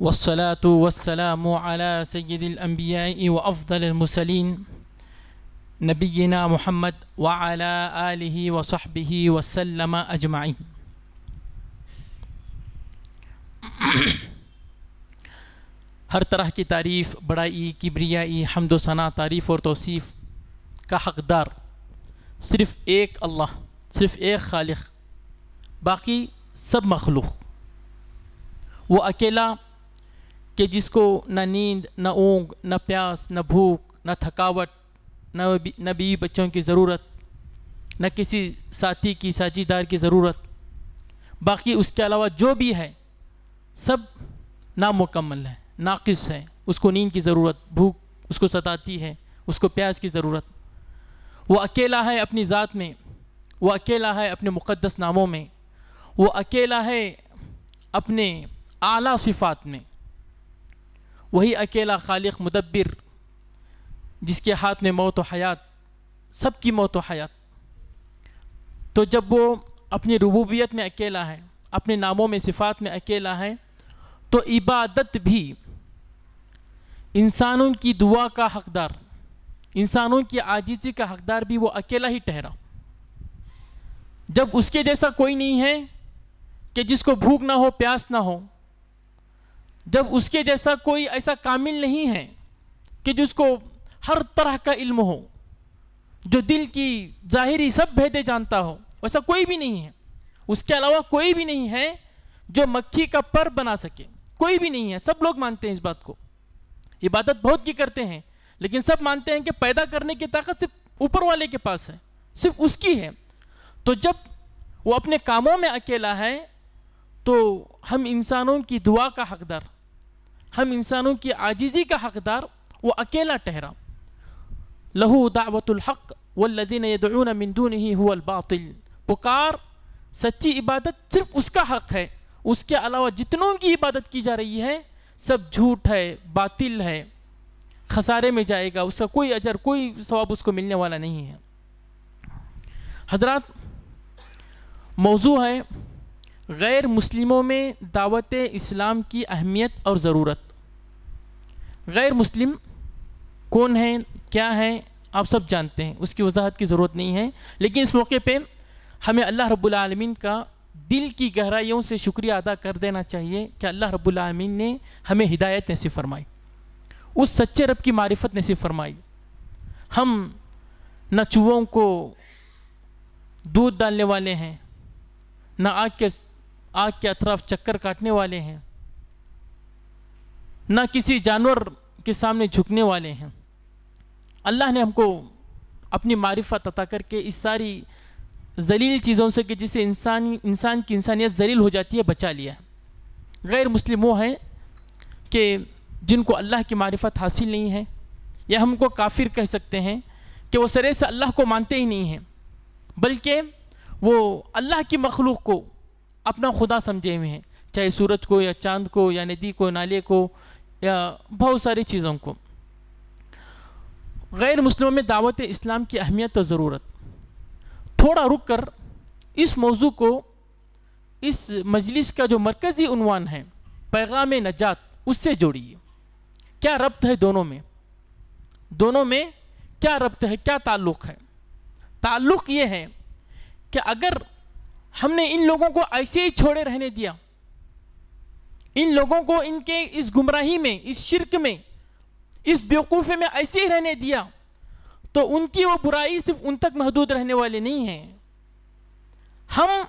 والصلاة والسلام على سيد الأنبياء وأفضل المرسلين نبينا محمد وعلى آله وصحبه وسلم أجمعين ہر طرح کی تعریف بڑائی کبریائی حمد و ثنا تعریف اور توصیف کا حقدار صرف ایک اللہ صرف ایک خالق باقی سب مخلوق وہ اکیلا कि जिसको ना नींद ना ऊँग ना प्यास ना भूख ना थकावट न न बीवी बच्चों की ज़रूरत न किसी साथी की साझीदार की ज़रूरत बाकी उसके अलावा जो भी है सब नामुकम्मल है नाक़स है उसको नींद की ज़रूरत भूख उसको सताती है उसको प्यास की ज़रूरत वो अकेला है अपनी ज़ात में वो अकेला है अपने मुक़दस नामों में वो अकेला है अपने आला सिफात में वही अकेला खालिक मुदब्बिर जिसके हाथ में मौत व हयात सबकी मौत व हयात तो जब वो अपनी रबूबियत में अकेला है अपने नामों में सिफात में अकेला है तो इबादत भी इंसानों की दुआ का हकदार इंसानों की आजीजी का हकदार भी वो अकेला ही ठहरा जब उसके जैसा कोई नहीं है कि जिसको भूख ना हो प्यास ना हो जब उसके जैसा कोई ऐसा कामिल नहीं है कि जिसको हर तरह का इल्म हो जो दिल की ज़ाहिरी सब भेदे जानता हो वैसा कोई भी नहीं है उसके अलावा कोई भी नहीं है जो मक्खी का पर बना सके कोई भी नहीं है सब लोग मानते हैं इस बात को इबादत बहुत की करते हैं लेकिन सब मानते हैं कि पैदा करने की ताकत सिर्फ ऊपर वाले के पास है सिर्फ उसकी है तो जब वो अपने कामों में अकेला है तो हम इंसानों की दुआ का हकदार हम इंसानों की आजीजी का हकदार वो अकेला ठहरा लहू दावतुल्हक वल्लदीन यदून मिंदून नहीं हुबातिल पुकार सच्ची इबादत सिर्फ उसका हक है उसके अलावा जितनों की इबादत की जा रही है सब झूठ है बातिल है खसारे में जाएगा उसका कोई अजर कोई सवाब उसको मिलने वाला नहीं है हजरत मौजू है गैर मुस्लिमों में दावत इस्लाम की अहमियत और ज़रूरत गैर मुस्लिम कौन है क्या है आप सब जानते हैं उसकी वजाहत की ज़रूरत नहीं है लेकिन इस मौके पे हमें अल्लाह रब्बुल का दिल की गहराइयों से शुक्रिया अदा कर देना चाहिए कि अल्लाह रब्बुल ने हमें हिदायत नसीब फरमाई उस सच्चे रब की मारिफत नसीब फरमाई हम न चूहों को दूध डालने वाले हैं ना आग के आग के अतराफ चक्कर काटने वाले हैं ना किसी जानवर के सामने झुकने वाले हैं अल्लाह ने हमको अपनी मारिफत अता करके इस सारी जलील चीज़ों से कि जिससे इंसान इंसान की इंसानियत जलील हो जाती है बचा लिया गैर मुस्लिम वो हैं कि जिनको अल्लाह की मारिफत हासिल नहीं है या हमको काफिर कह सकते हैं कि वो सरे से अल्लाह को मानते ही नहीं हैं बल्कि वो अल्लाह की मखलूक को अपना खुदा समझे हुए हैं चाहे सूरज को या चांद को या नदी को नाले को या बहुत सारी चीज़ों को गैर मुस्लिमों में दावत इस्लाम की अहमियत और ज़रूरत थोड़ा रुक कर इस मौजू को इस मजलिस का जो मरकज़ी उनवान है पैगाम नजात उससे जोड़िए क्या रब्त है दोनों में दोनों में क्या रब्त है क्या ताल्लुक़ है ताल्लुक़ ये है कि अगर हमने इन लोगों को ऐसे ही छोड़े रहने दिया इन लोगों को इनके इस गुमराही में इस शिरक में इस बेवकूफ़े में ऐसे ही रहने दिया तो उनकी वो बुराई सिर्फ उन तक महदूद रहने वाली नहीं है हम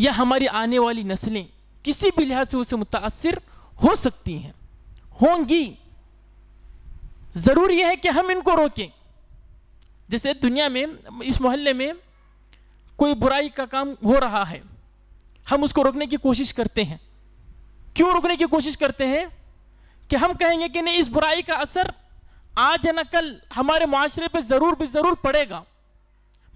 या हमारी आने वाली नस्लें किसी भी लिहाज से उसे मुतासर हो सकती हैं होंगी ज़रूरी है कि हम इनको रोकें जैसे दुनिया में इस मोहल्ले में कोई बुराई का काम हो रहा है हम उसको रोकने की कोशिश करते हैं क्यों रोकने की कोशिश करते हैं कि हम कहेंगे कि नहीं इस बुराई का असर आज या ना कल हमारे माशरे पे ज़रूर भी ज़रूर पड़ेगा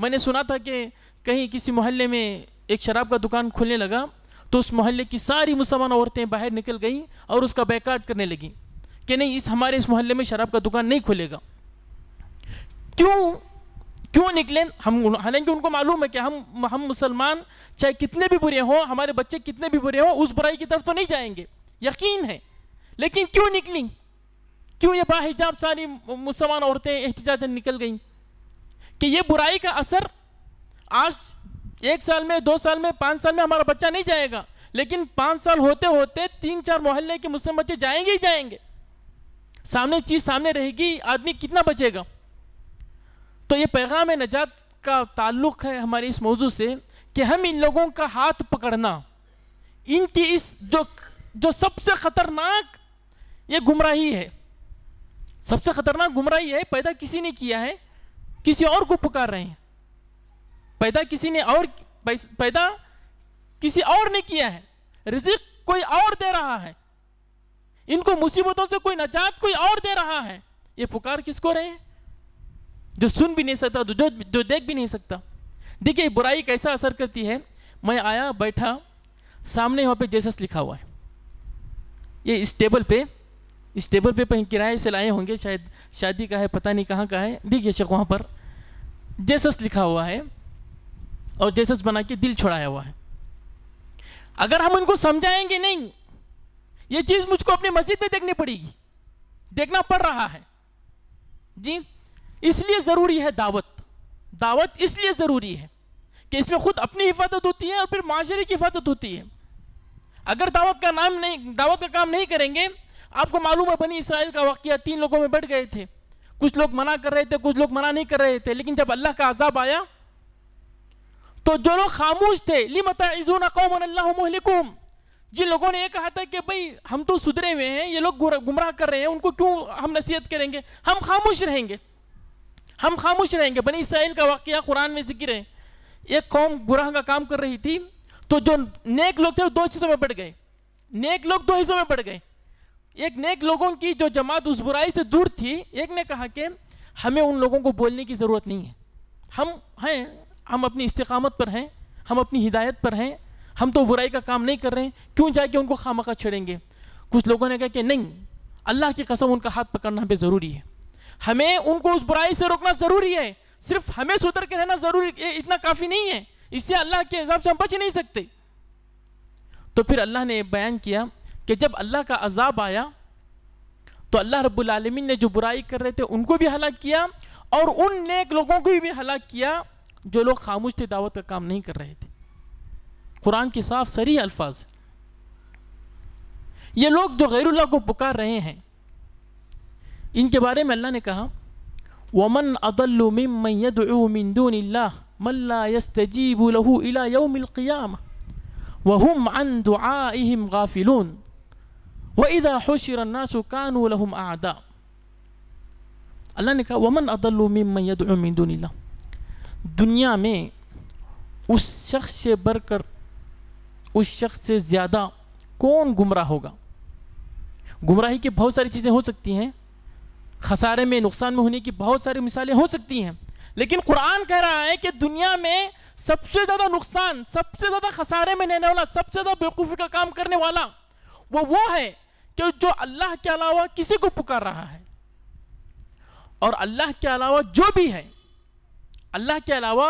मैंने सुना था कि कहीं किसी मोहल्ले में एक शराब का दुकान खुलने लगा तो उस मोहल्ले की सारी मुसलमान औरतें बाहर निकल गईं और उसका बैकाट करने लगीं कि नहीं इस हमारे इस मोहल्ले में शराब का दुकान नहीं खुलेगा क्यों क्यों निकले हम हालांकि उनको मालूम है कि हम हम मुसलमान चाहे कितने भी बुरे हों हमारे बच्चे कितने भी बुरे हों उस बुराई की तरफ तो नहीं जाएंगे यकीन है लेकिन क्यों निकली क्यों ये बाहिजाब सारी मुसलमान औरतें एहतजाजन निकल गई कि ये बुराई का असर आज एक साल में दो साल में पाँच साल में हमारा बच्चा नहीं जाएगा लेकिन पाँच साल होते होते तीन चार मोहल्ले के मुस्लिम बच्चे जाएंगे ही जाएंगे सामने चीज़ सामने रहेगी आदमी कितना बचेगा तो ये पैगाम नजात का ताल्लुक़ है हमारे इस मौजू से कि हम इन लोगों का हाथ पकड़ना इनकी इस जो जो सबसे ख़तरनाक ये गुमराही है सबसे ख़तरनाक गुमराही है पैदा किसी ने किया है किसी और को पुकार रहे हैं पैदा किसी ने और पैदा किसी और ने किया है रिजिक कोई और दे रहा है इनको मुसीबतों से कोई नजात कोई और दे रहा है ये पुकार किसको रहे हैं जो सुन भी नहीं सकता जो जो देख भी नहीं सकता देखिए बुराई कैसा असर करती है मैं आया बैठा सामने वहाँ पे जेसस लिखा हुआ है ये इस टेबल पे इस टेबल पे कहीं किराए से लाए होंगे शायद शादी का है पता नहीं कहाँ का है देखिए शक वहाँ पर जेसस लिखा हुआ है और जेसस बना के दिल छुड़ाया हुआ है अगर हम उनको समझाएंगे नहीं ये चीज़ मुझको अपनी मस्जिद में देखनी पड़ेगी देखना पड़ रहा है जी इसलिए ज़रूरी है दावत दावत इसलिए ज़रूरी है कि इसमें खुद अपनी हिफाजत होती है और फिर माशरे की हिफाजत होती है अगर दावत का नाम नहीं दावत का काम नहीं करेंगे आपको मालूम है बनी इसराइल का वाक़ तीन लोगों में बढ़ गए थे कुछ लोग मना कर रहे थे कुछ लोग मना नहीं कर रहे थे लेकिन जब अल्लाह का आज़ाब आया तो जो लोग खामोश थे लिमता जिन लोगों ने यह कहा था कि भाई हम तो सुधरे हुए हैं ये लोग गुमराह कर रहे हैं उनको क्यों हम नसीहत करेंगे हम खामोश रहेंगे हम खामोश रहेंगे बनी इसराइल का वाक्य कुरान में जिक्र है एक कौम गुराह का काम कर रही थी तो जो नेक लोग थे वो दो हिस्सों में बढ़ गए नेक लोग दो हिस्सों में बढ़ गए एक नेक लोगों की जो जमात उस बुराई से दूर थी एक ने कहा कि हमें उन लोगों को बोलने की ज़रूरत नहीं है हम हैं हम अपनी इस्तकामत पर हैं हम अपनी हिदायत पर हैं हम तो बुराई का काम नहीं कर रहे हैं क्यों जाके उनको खामखा छेड़ेंगे कुछ लोगों ने कहा कि नहीं अल्लाह की कसम उनका हाथ पकड़ना हमें ज़रूरी है हमें उनको उस बुराई से रोकना ज़रूरी है सिर्फ हमें सुधर के रहना ज़रूरी इतना काफ़ी नहीं है इससे अल्लाह के अजाब से हम बच नहीं सकते तो फिर अल्लाह ने बयान किया कि जब अल्लाह का अजाब आया तो अल्लाह रब्बुल आलमीन ने जो बुराई कर रहे थे उनको भी हलाक किया और उन नेक लोगों को भी हलाक किया जो लोग खामोश थे दावत का काम नहीं कर रहे थे कुरान के साफ सरी अल्फाज ये लोग जो गैरुल्ला को पुकार रहे हैं इनके बारे में अल्लाह ने कहा वमन अदलमिंदूनिल्ला मल्लास्तजीबू वहम अन व इदा हुशरन्नासु कानूलहम आदा अल्लाह ने कहा वमन अदलमिंदूनिल्ला दुनिया में उस शख्स से बढ़कर उस शख्स से ज़्यादा कौन गुमराह होगा गुमराही की बहुत सारी चीज़ें हो सकती हैं खसारे में नुकसान में होने की बहुत सारी मिसालें हो सकती हैं लेकिन कुरान कह रहा है कि दुनिया में सबसे ज़्यादा नुकसान सबसे ज़्यादा खसारे में रहने वाला सबसे ज़्यादा बेवकूफ़ी का काम करने वाला वो वो है कि जो अल्लाह के अलावा किसी को पुकार रहा है और अल्लाह के अलावा जो भी है अल्लाह के अलावा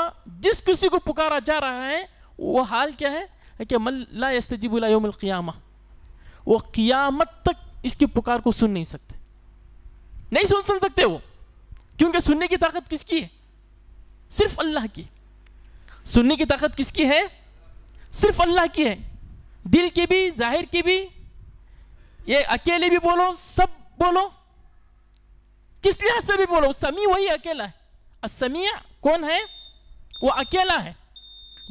जिस किसी को पुकारा जा रहा है वो हाल क्या है, कि मल्ला क़ियामा वो क़ियामत तक इसकी पुकार को सुन नहीं सकते नहीं सुन सुन सकते वो क्योंकि सुनने की ताकत किसकी है सिर्फ अल्लाह की सुनने की ताकत किसकी है सिर्फ अल्लाह की है दिल की भी जाहिर की भी ये अकेले भी बोलो सब बोलो किस लिहाज से भी बोलो समी वही अकेला है असमिया कौन है वो अकेला है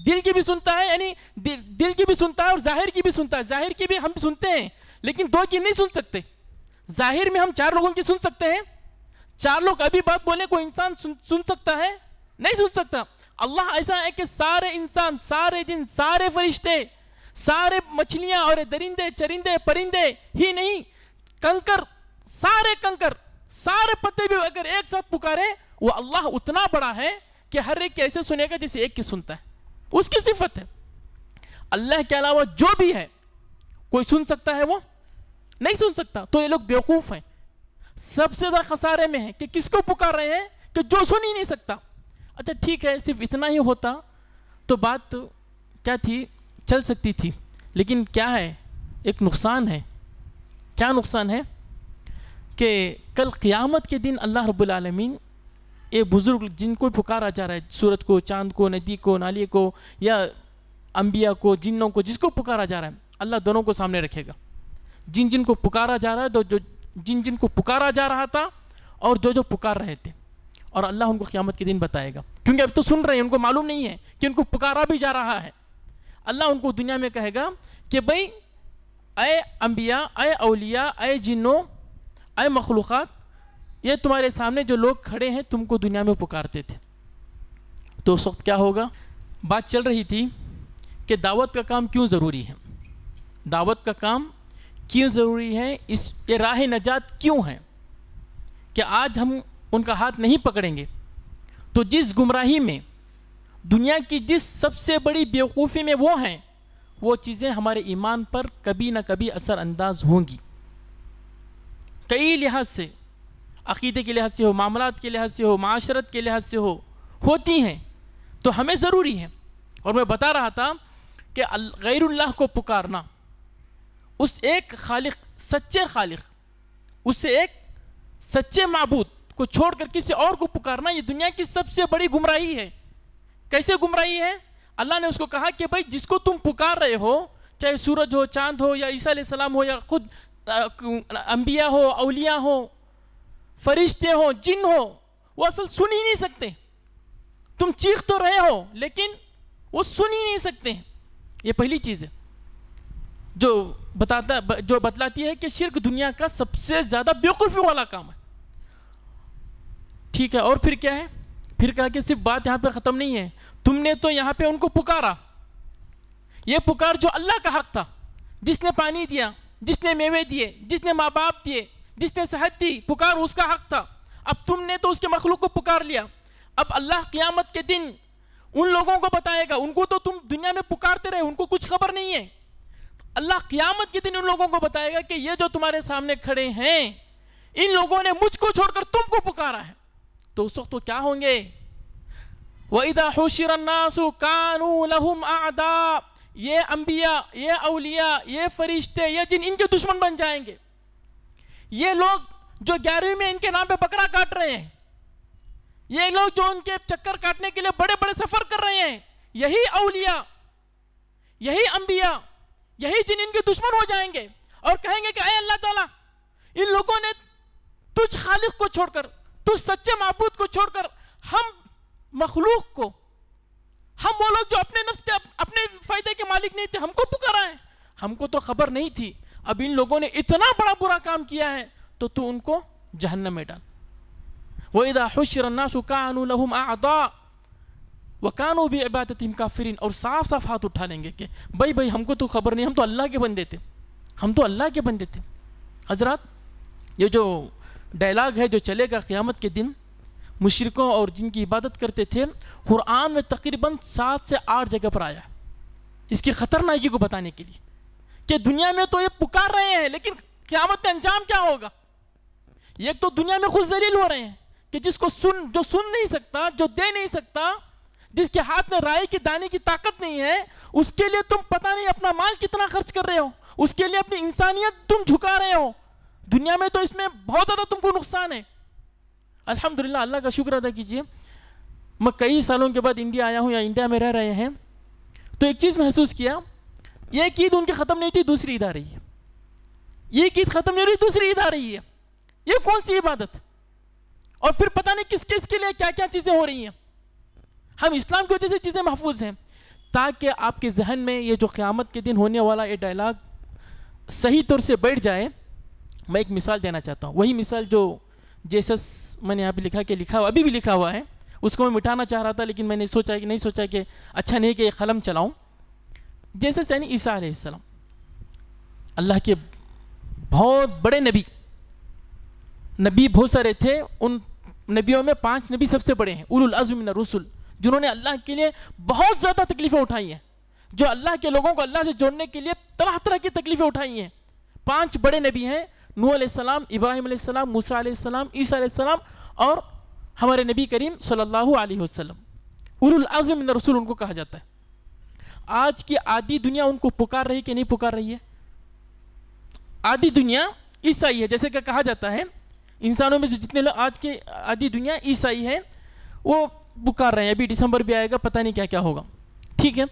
दिल की भी सुनता है यानी दिल, दिल की भी सुनता है और जाहिर की भी सुनता है जाहिर की भी हम सुनते हैं लेकिन दो की नहीं सुन सकते जाहिर में हम चार लोगों की सुन सकते हैं चार लोग अभी बात बोले कोई इंसान सुन, सुन सकता है नहीं सुन सकता अल्लाह ऐसा है कि सारे इंसान सारे जिन सारे फरिश्ते सारे मछलियां और दरिंदे चरिंदे परिंदे ही नहीं कंकर सारे कंकर सारे पत्ते भी अगर एक साथ पुकारे वो अल्लाह उतना बड़ा है कि हर एक कैसे सुनेगा जैसे एक की सुनता है उसकी सिफत है अल्लाह के अलावा जो भी है कोई सुन सकता है वो नहीं सुन सकता तो ये लोग बेवकूफ हैं सबसे ज्यादा खसारे में है कि किसको पुकार रहे हैं कि जो सुन ही नहीं सकता अच्छा ठीक है सिर्फ इतना ही होता तो बात क्या थी चल सकती थी लेकिन क्या है एक नुकसान है क्या नुकसान है कि कल क़ियामत के दिन अल्लाह रबालमीन ये बुज़ुर्ग जिनको पुकारा जा रहा है सूरज को चांद को नदी को नाली को या अम्बिया को जिन्नों को जिसको पुकारा जा रहा है अल्लाह दोनों को सामने रखेगा जिन जिन को पुकारा जा रहा है तो जो जिन जिन को पुकारा जा रहा था और जो जो पुकार रहे थे और अल्लाह उनको क़्यामत के दिन बताएगा क्योंकि अब तो सुन रहे हैं उनको मालूम नहीं है कि उनको पुकारा भी जा रहा है अल्लाह उनको दुनिया में कहेगा कि भाई अय अम्बिया अय अलिया अय जिन्नो अय मखलूक़ ये तुम्हारे सामने जो लोग खड़े हैं तुमको दुनिया में पुकारते थे तो उस वक्त क्या होगा बात चल रही थी कि दावत का काम क्यों ज़रूरी है दावत का काम क्यों ज़रूरी है इस ये राह नजात क्यों हैं कि आज हम उनका हाथ नहीं पकड़ेंगे तो जिस गुमराही में दुनिया की जिस सबसे बड़ी बेवकूफ़ी में वो हैं वो चीज़ें हमारे ईमान पर कभी ना कभी असरअंदाज होंगी कई लिहाज से अकीदे के लिहाज से हो मामलात के लिहाज से हो माशरत के लिहाज से हो होती हैं तो हमें ज़रूरी है और मैं बता रहा था कि गैरुल्लाह को पुकारना उस एक खालिक सच्चे खालिक उससे एक सच्चे मबूद को छोड़कर किसी और को पुकारना ये दुनिया की सबसे बड़ी गुमराही है कैसे गुमराही है अल्लाह ने उसको कहा कि भाई जिसको तुम पुकार रहे हो चाहे सूरज हो चांद हो या ईसा सलाम हो या खुद अंबिया हो अलिया हो फरिश्ते हो जिन हो वो असल सुन ही नहीं सकते तुम चीख तो रहे हो लेकिन वो सुन ही नहीं सकते ये पहली चीज़ है जो बताता जो बतलाती है कि शिरक दुनिया का सबसे ज़्यादा बेवकूफ़ी वाला काम है ठीक है और फिर क्या है फिर कहा कि सिर्फ बात यहाँ पे ख़त्म नहीं है तुमने तो यहाँ पे उनको पुकारा ये पुकार जो अल्लाह का हक था जिसने पानी दिया जिसने मेवे दिए जिसने माँ बाप दिए जिसने सेहत दी पुकार उसका हक था अब तुमने तो उसके मखलूक को पुकार लिया अब अल्लाह क़्यामत के दिन उन लोगों को बताएगा उनको तो तुम दुनिया में पुकारते रहे उनको कुछ खबर नहीं है अल्लाह क्यामत के दिन उन लोगों को बताएगा कि ये जो तुम्हारे सामने खड़े हैं इन लोगों ने मुझको छोड़कर तुमको पुकारा है तो उस वक्त तो क्या होंगे ये अंबिया ये अलिया ये फरिश्ते ये जिन इनके दुश्मन बन जाएंगे ये लोग जो ग्यारहवीं में इनके नाम पे बकरा काट रहे हैं ये लोग जो उनके चक्कर काटने के लिए बड़े बड़े सफर कर रहे हैं यही अलिया यही अंबिया यही जिन इनके दुश्मन हो जाएंगे और कहेंगे कि अरे अल्लाह ताला इन लोगों ने तुझ खालिक को छोड़कर तुझ सच्चे महबूद को छोड़कर हम मखलूक को हम वो लोग जो अपने नफ्स के अपने फायदे के मालिक नहीं थे हमको पुकारा है हमको तो खबर नहीं थी अब इन लोगों ने इतना बड़ा बुरा काम किया है तो तू उनको जहन्नम में डाल वो वहीदा हुशर लहुम आदा वकानो भी इबादत हम काफिरिन और साफ साफ हाथ उठा लेंगे कि भाई भाई हमको तो खबर नहीं हम तो अल्लाह के बंदे थे हम तो अल्लाह के बंदे थे हजरात ये जो डायलाग है जो चलेगा क़्यामत के दिन मुशरकों और जिनकी इबादत करते थे कुरान में तकरीबन सात से आठ जगह पर आया इसकी ख़तरनाकी को बताने के लिए कि दुनिया में तो ये पुकार रहे हैं लेकिन क़्यामत में अंजाम क्या होगा एक तो दुनिया में खुद जलील हो रहे हैं कि जिसको सुन जो सुन नहीं सकता जो दे नहीं सकता जिसके हाथ में राय के दाने की ताकत नहीं है उसके लिए तुम पता नहीं अपना माल कितना खर्च कर रहे हो उसके लिए अपनी इंसानियत तुम झुका रहे हो दुनिया में तो इसमें बहुत ज़्यादा तुमको नुकसान है अल्हम्दुलिल्लाह अल्लाह का शुक्र अदा कीजिए मैं कई सालों के बाद इंडिया आया हूँ या इंडिया में रह रहे हैं तो एक चीज़ महसूस किया एक ईद उनकी ख़त्म नहीं थी दूसरी ईद आ रही है एक ईद ख़त्म नहीं हो रही दूसरी ईद आ रही है ये कौन सी इबादत और फिर पता नहीं किस किस के लिए क्या क्या चीज़ें हो रही हैं हम इस्लाम की वजह से चीज़ें महफूज हैं ताकि आपके जहन में ये जो क़्यामत के दिन होने वाला ये डायलाग सही तौर से बैठ जाए मैं एक मिसाल देना चाहता हूँ वही मिसाल जो जेसस मैंने यहाँ पे लिखा कि लिखा हुआ अभी भी लिखा हुआ है उसको मैं मिटाना चाह रहा था लेकिन मैंने सोचा कि नहीं सोचा कि अच्छा नहीं कि कलम चलाऊँ जैसे यानी ईसा आसलम अल्लाह के बहुत बड़े नबी नबी बहुत सारे थे उन नबियों में पांच नबी सबसे बड़े हैं उल अज़म रसुल जिन्होंने अल्लाह के लिए बहुत ज़्यादा तकलीफ़ें उठाई हैं जो अल्लाह के लोगों को अल्लाह से जोड़ने के लिए तरह तरह की तकलीफ़ें उठाई हैं पांच बड़े नबी हैं नू आसमाम इब्राहिम आसमाम मूसा आसमाम ईसा और हमारे नबी करीम सल्लाम अलैहि आज़म रसूल उनको कहा जाता है आज की आधी दुनिया उनको पुकार रही कि नहीं पुकार रही है आधी दुनिया ईसाई है जैसे कि कहा जाता है इंसानों में जितने लोग आज के आधी दुनिया ईसाई है वो कर रहे हैं अभी दिसंबर भी आएगा पता नहीं क्या क्या होगा ठीक है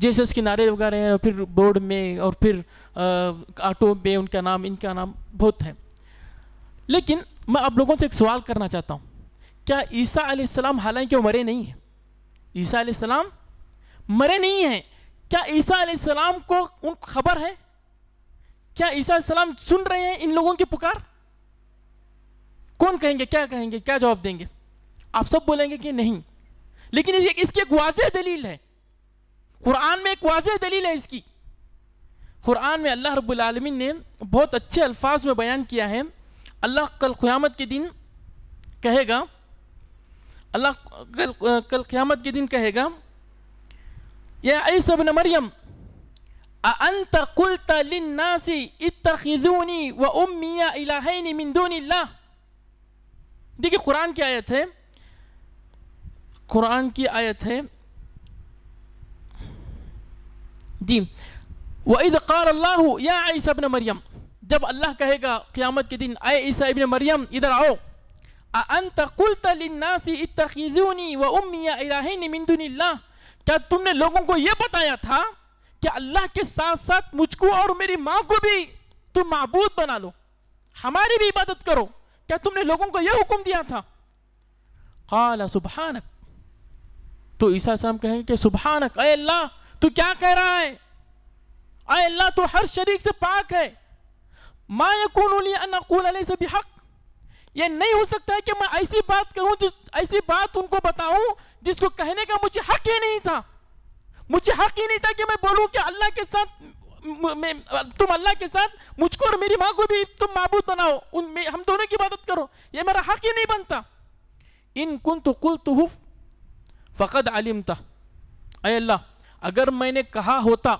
जैसे उसके नारे लगा रहे हैं और फिर बोर्ड में और फिर ऑटो में उनका नाम इनका नाम बहुत है लेकिन मैं आप लोगों से एक सवाल करना चाहता हूँ क्या ईसा आसमाम हालांकि वो मरे नहीं है ईसा आसमाम मरे नहीं हैं क्या ईसा आसमाम को उन खबर है क्या ईसा सलाम सुन रहे हैं इन लोगों की पुकार कौन कहेंगे क्या कहेंगे क्या जवाब देंगे आप सब बोलेंगे कि नहीं लेकिन इसकी एक वाज दलील है कुरान में एक वाज दलील है इसकी कुरान में अल्लाह रबालमीन ने बहुत अच्छे अल्फाज में बयान किया है अल्लाह कल क़्यामत के दिन कहेगा अल्लाह कल कल क़्यामत के दिन कहेगा या ऐसा बन मरियम अंत कुल तासी इतनी व उमिया देखिए कुरान की आयत है कुरान की आयत है जी वही दार अल्लाह या ईसा इबन मरियम जब अल्लाह कहेगा क़्यामत के दिन आए ईसा इबन मरियम इधर आओ अंत कुलत लिन्नासी व उम्मी क्या तुमने लोगों को यह बताया था कि अल्लाह के साथ साथ मुझको और मेरी माँ को भी तुम मबूद बना लो हमारी भी इबादत करो क्या तुमने लोगों को यह हुक्म दिया था काला सुबहानक तो ईसा साहब कहेंगे कि सुबहानक अय अल्लाह तू क्या कह रहा है अय अल्लाह तू हर शरीक से पाक है मा यकून से भी हक ये नहीं हो सकता है कि मैं ऐसी बात कहूं जिस ऐसी बात उनको बताऊं जिसको कहने का मुझे हक ही नहीं था मुझे हक ही नहीं था कि मैं बोलूं कि अल्लाह के साथ तुम अल्लाह के साथ मुझको और मेरी माँ को भी तुम मबूद बनाओ उन हम दोनों की मदद करो ये मेरा हक ही नहीं बनता इन कुन तो कुल तो हुफ फ़कद आलिम था अल्लाह अगर मैंने कहा होता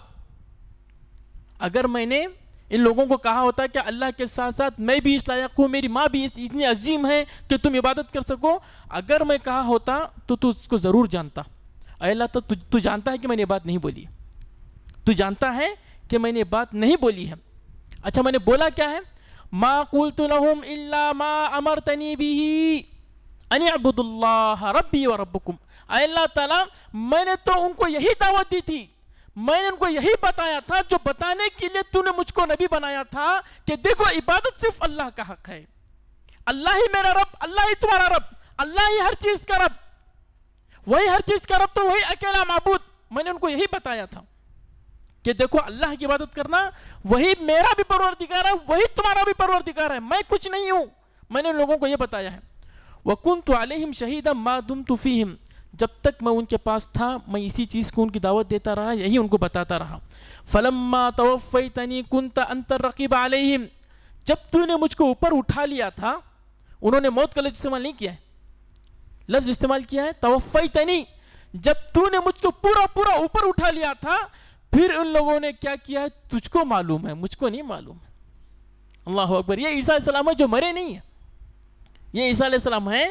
अगर मैंने इन लोगों को कहा होता कि अल्लाह के साथ साथ मैं भी इस लायक हूँ मेरी माँ भी इतनी अजीम है कि तुम इबादत कर सको अगर मैं कहा होता तो तू उसको ज़रूर जानता अल्लाह तो तू जानता है कि मैंने बात नहीं बोली तू जानता है कि मैंने बात नहीं बोली है अच्छा मैंने बोला क्या है माँ कुल तो नहम माँ अमर तनी भी अनियाबुल्ला रबी व रबकुम अल्लाह ताला मैंने तो उनको यही दावत दी थी मैंने उनको यही बताया था जो बताने के लिए तूने मुझको नबी बनाया था कि देखो इबादत सिर्फ अल्लाह का हक है अल्लाह ही मेरा रब अल्लाह ही तुम्हारा रब अल्लाह ही हर चीज का रब वही हर चीज का रब तो वही अकेला मबूद मैंने उनको यही बताया था कि देखो अल्लाह की इबादत करना वही मेरा भी परवरदिगार है वही तुम्हारा भी परवरदिगार है मैं कुछ नहीं हूं मैंने लोगों को यह बताया है वकुन तो आलिम शहीद मादुम तुफीम जब तक मैं उनके पास था मैं इसी चीज़ को उनकी दावत देता रहा यही उनको बताता रहा फलम्मा तोफ़ तनी कुंता अंतर रकीब आलिम जब तूने मुझको ऊपर उठा लिया था उन्होंने मौत का लफ्ज़ इस्तेमाल नहीं किया है लफ्ज़ इस्तेमाल किया है तोफ़ तनी जब तूने मुझको पूरा पूरा ऊपर उठा लिया था फिर उन लोगों ने क्या किया है तुझको मालूम है मुझको नहीं मालूम है अल्लाह अकबर ये ईसा सलाम है जो मरे नहीं है ये ईसा सलाम है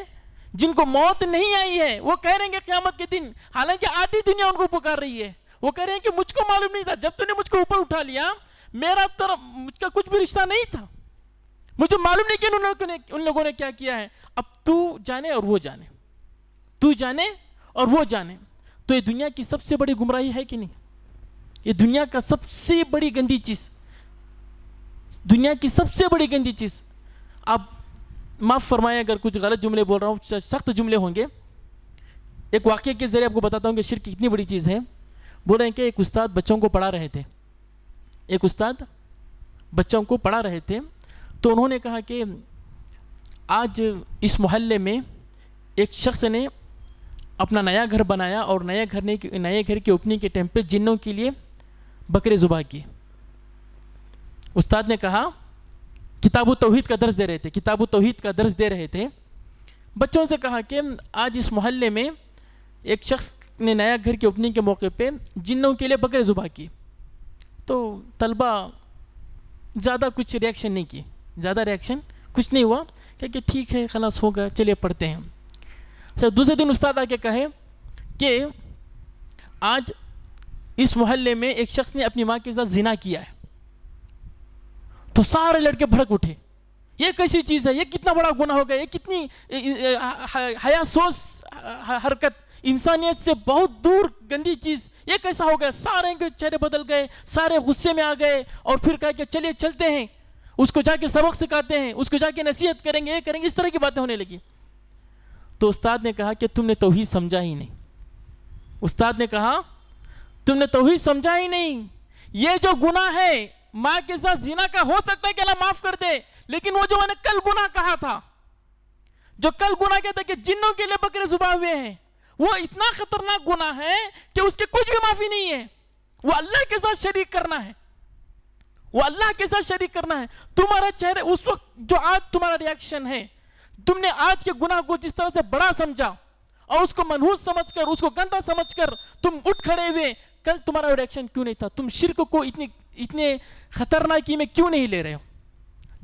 जिनको मौत नहीं आई है वो कह रहे हैं क्यामत के दिन हालांकि आधी दुनिया उनको पुकार रही है वो कह रहे हैं कि मुझको मालूम नहीं था जब तूने मुझको ऊपर उठा लिया मेरा तरफ मुझका कुछ भी रिश्ता नहीं था मुझे मालूम नहीं कि उन लोगों ने उन लोगों ने क्या किया है अब तू जाने और वो जाने तू जाने और वो जाने तो ये दुनिया की सबसे बड़ी गुमराही है कि नहीं ये दुनिया का सबसे बड़ी गंदी चीज़ दुनिया की सबसे बड़ी गंदी चीज़ आप माफ़ फरमाएं अगर कुछ गलत जुमले बोल रहा हूँ सख्त जुमले होंगे एक वाक्य के ज़रिए आपको बताता हूँ कि शिर कितनी बड़ी चीज़ है बोल रहे हैं कि एक उस्ताद बच्चों को पढ़ा रहे थे एक उस्ताद बच्चों को पढ़ा रहे थे तो उन्होंने कहा कि आज इस मोहल्ले में एक शख्स ने अपना नया घर बनाया और नया घर ने नए घर की ओपनिंग के टाइम पे जिन्नों के लिए बकरे ज़ुबा की उस्ताद ने कहा किताब तोहहीद का दर्ज दे रहे थे किताब तोहहीद का दर्ज दे रहे थे बच्चों से कहा कि आज इस मोहल्ले में एक शख्स ने नया घर की ओपनिंग के मौके पे जिन्नों के लिए बकरे जुबा की तो तलबा ज़्यादा कुछ रिएक्शन नहीं की ज़्यादा रिएक्शन कुछ नहीं हुआ क्या कि ठीक है खलास होगा चलिए पढ़ते हैं अच्छा दूसरे दिन उस्ताद आके कहे कि आज इस मोहल्ले में एक शख्स ने अपनी माँ के साथ जिना किया है तो सारे लड़के भड़क उठे ये कैसी चीज़ है ये कितना बड़ा गुना हो गया ये कितनी हया सोच हरकत इंसानियत से बहुत दूर गंदी चीज़ ये कैसा हो गया सारे के चेहरे बदल गए सारे गुस्से में आ गए और फिर कह के चलिए चलते हैं उसको जाके सबक सिखाते हैं उसको जाके नसीहत करेंगे ये करेंगे इस तरह की बातें होने लगी तो उस्ताद ने कहा कि तुमने तो ही समझा ही नहीं उस्ताद ने कहा तुमने तो ही समझा ही नहीं ये जो गुना है माँ के साथ जीना का हो सकता है कि अल्लाह माफ कर दे लेकिन वो जो मैंने कल गुना कहा था जो कल गुना कहते कि जिन्हों के लिए बकरे जुबा हुए हैं वो इतना खतरनाक गुना है कि उसके कुछ भी माफी नहीं है वो अल्लाह के साथ शरीक करना है वो अल्लाह के साथ शरीक करना है तुम्हारा चेहरे उस वक्त जो आज तुम्हारा रिएक्शन है तुमने आज के गुनाह को जिस तरह से बड़ा समझा और उसको मनहूस समझकर उसको गंदा समझकर तुम उठ खड़े हुए कल तुम्हारा रिएक्शन क्यों नहीं था तुम शिरक को इतनी इतने ख़तरनाक में क्यों नहीं ले रहे हो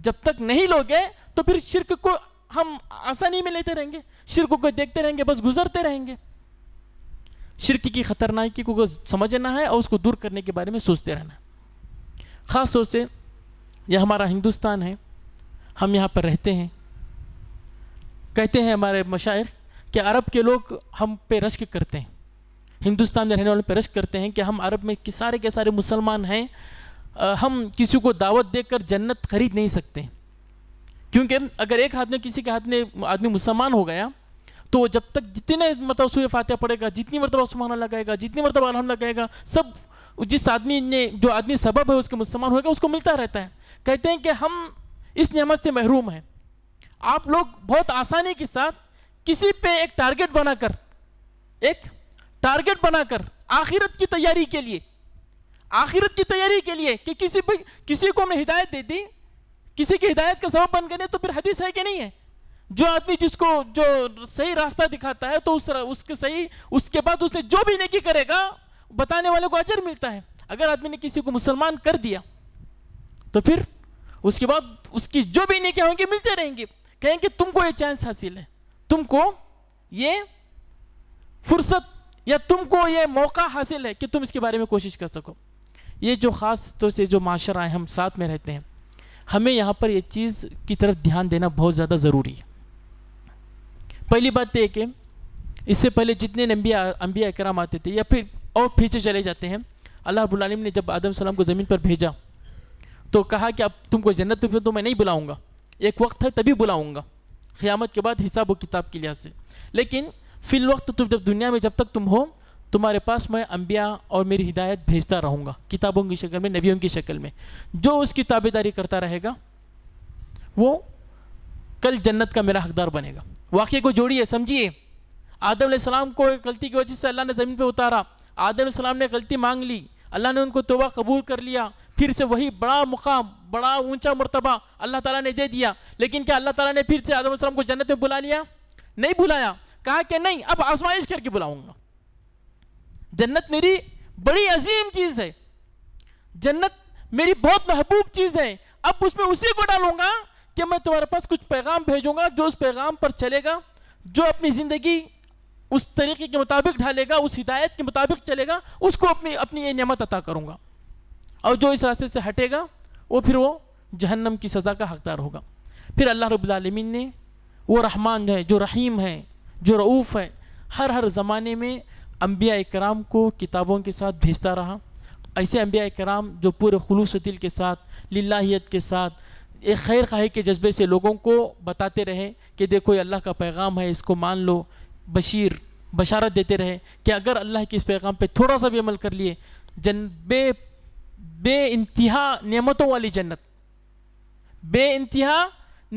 जब तक नहीं लोगे तो फिर शिरक को हम आसानी में लेते रहेंगे शिरक को देखते रहेंगे बस गुजरते रहेंगे शिरक की खतरनाकी को समझना है और उसको दूर करने के बारे में सोचते रहना ख़ास तौर से यह हमारा हिंदुस्तान है हम यहाँ पर रहते हैं कहते हैं हमारे मशाइ कि अरब के लोग हम पे रश्क करते हैं हिंदुस्तान में रहने वालों पे रश्क करते हैं कि हम अरब में सारे के सारे मुसलमान हैं हम किसी को दावत देकर जन्नत खरीद नहीं सकते क्योंकि अगर एक हाथ में किसी के हाथ में आदमी मुसलमान हो गया तो जब तक जितने मतलब सूर्य फातह पड़ेगा जितनी मरतबा सुबहाना लगाएगा जितनी मरतबा आलम लगाएगा सब जिस आदमी ने जो आदमी सबब है उसके मुसलमान होगा उसको मिलता रहता है कहते हैं कि हम इस नमत से महरूम हैं आप लोग बहुत आसानी के साथ किसी पे एक टारगेट बनाकर एक टारगेट बनाकर आखिरत की तैयारी के लिए आखिरत की तैयारी के लिए कि किसी भी किसी को हमने हिदायत दे दी किसी की हिदायत का सबब बन गए तो फिर हदीस है कि नहीं है जो आदमी जिसको जो सही रास्ता दिखाता है तो उस उसके सही उसके बाद उसने जो भी नेकी करेगा बताने वाले को अचर मिलता है अगर आदमी ने किसी को मुसलमान कर दिया तो फिर उसके बाद उसकी जो भी नेकियाँ होंगी मिलते रहेंगी कहेंगे तुमको ये चांस हासिल है तुमको ये फुर्सत या तुमको ये मौका हासिल है कि तुम इसके बारे में कोशिश कर सको ये जो ख़ास तौर तो से जो माशरा है हम साथ में रहते हैं हमें यहाँ पर ये चीज़ की तरफ ध्यान देना बहुत ज़्यादा ज़रूरी है पहली बात तो यह कि इससे पहले जितने नंबिया अम्बिया कराम आते थे या फिर और पीछे चले जाते हैं अल्लाह रबालम ने जब आदम सलाम को ज़मीन पर भेजा तो कहा कि अब तुमको जन्नत में तो, तो मैं नहीं बुलाऊँगा एक वक्त है तभी बुलाऊँगा क़्यामत के बाद हिसाब व किताब के लिहाज से लेकिन फिल वक्त तुम जब दुनिया में जब तक तुम हो तुम्हारे पास मैं अम्बिया और मेरी हिदायत भेजता रहूँगा किताबों की शक्ल में नबियों की शक्ल में जो उसकी ताबेदारी करता रहेगा वो कल जन्नत का मेरा हकदार बनेगा वाक्य को जोड़िए समझिए आदम सलाम को गलती की वजह से अल्लाह ने ज़मीन पर उतारा आदम सलाम ने गलती मांग ली अल्लाह ने उनको तोबा कबूल कर लिया फिर से वही बड़ा मुकाम बड़ा ऊंचा मरतबा अल्लाह ताला ने दे दिया लेकिन क्या अल्लाह ताला ने फिर से आदम सलाम को जन्नत में बुला लिया नहीं बुलाया कहा कि नहीं अब आजमाइश करके बुलाऊंगा जन्नत मेरी बड़ी अजीम चीज़ है जन्नत मेरी बहुत महबूब चीज़ है अब उसमें उसी को डालूंगा कि मैं तुम्हारे पास कुछ पैगाम भेजूंगा जो उस पैगाम पर चलेगा जो अपनी ज़िंदगी उस तरीके के मुताबिक ढालेगा उस हिदायत के मुताबिक चलेगा उसको अपनी अपनी ये नियमत अता करूँगा और जो इस रास्ते से हटेगा वो फिर वो जहन्नम की सज़ा का हकदार होगा फिर अल्लाह रबालमीन ने वो रहमान है जो रहीम है जो रऊफ़ है हर हर ज़माने में अम्बिया कराम को किताबों के साथ भेजता रहा ऐसे अम्बिया कराम जो पूरे खलूस दिल के साथ लियत के साथ एक खैर खाही के जज्बे से लोगों को बताते रहे कि देखो ये अल्लाह का पैगाम है इसको मान लो बशीर बशारत देते रहे कि अगर अल्लाह के इस पैगाम पे थोड़ा सा भी अमल कर लिए जन बे बे इंतहा नियमतों वाली जन्नत बे इंतहा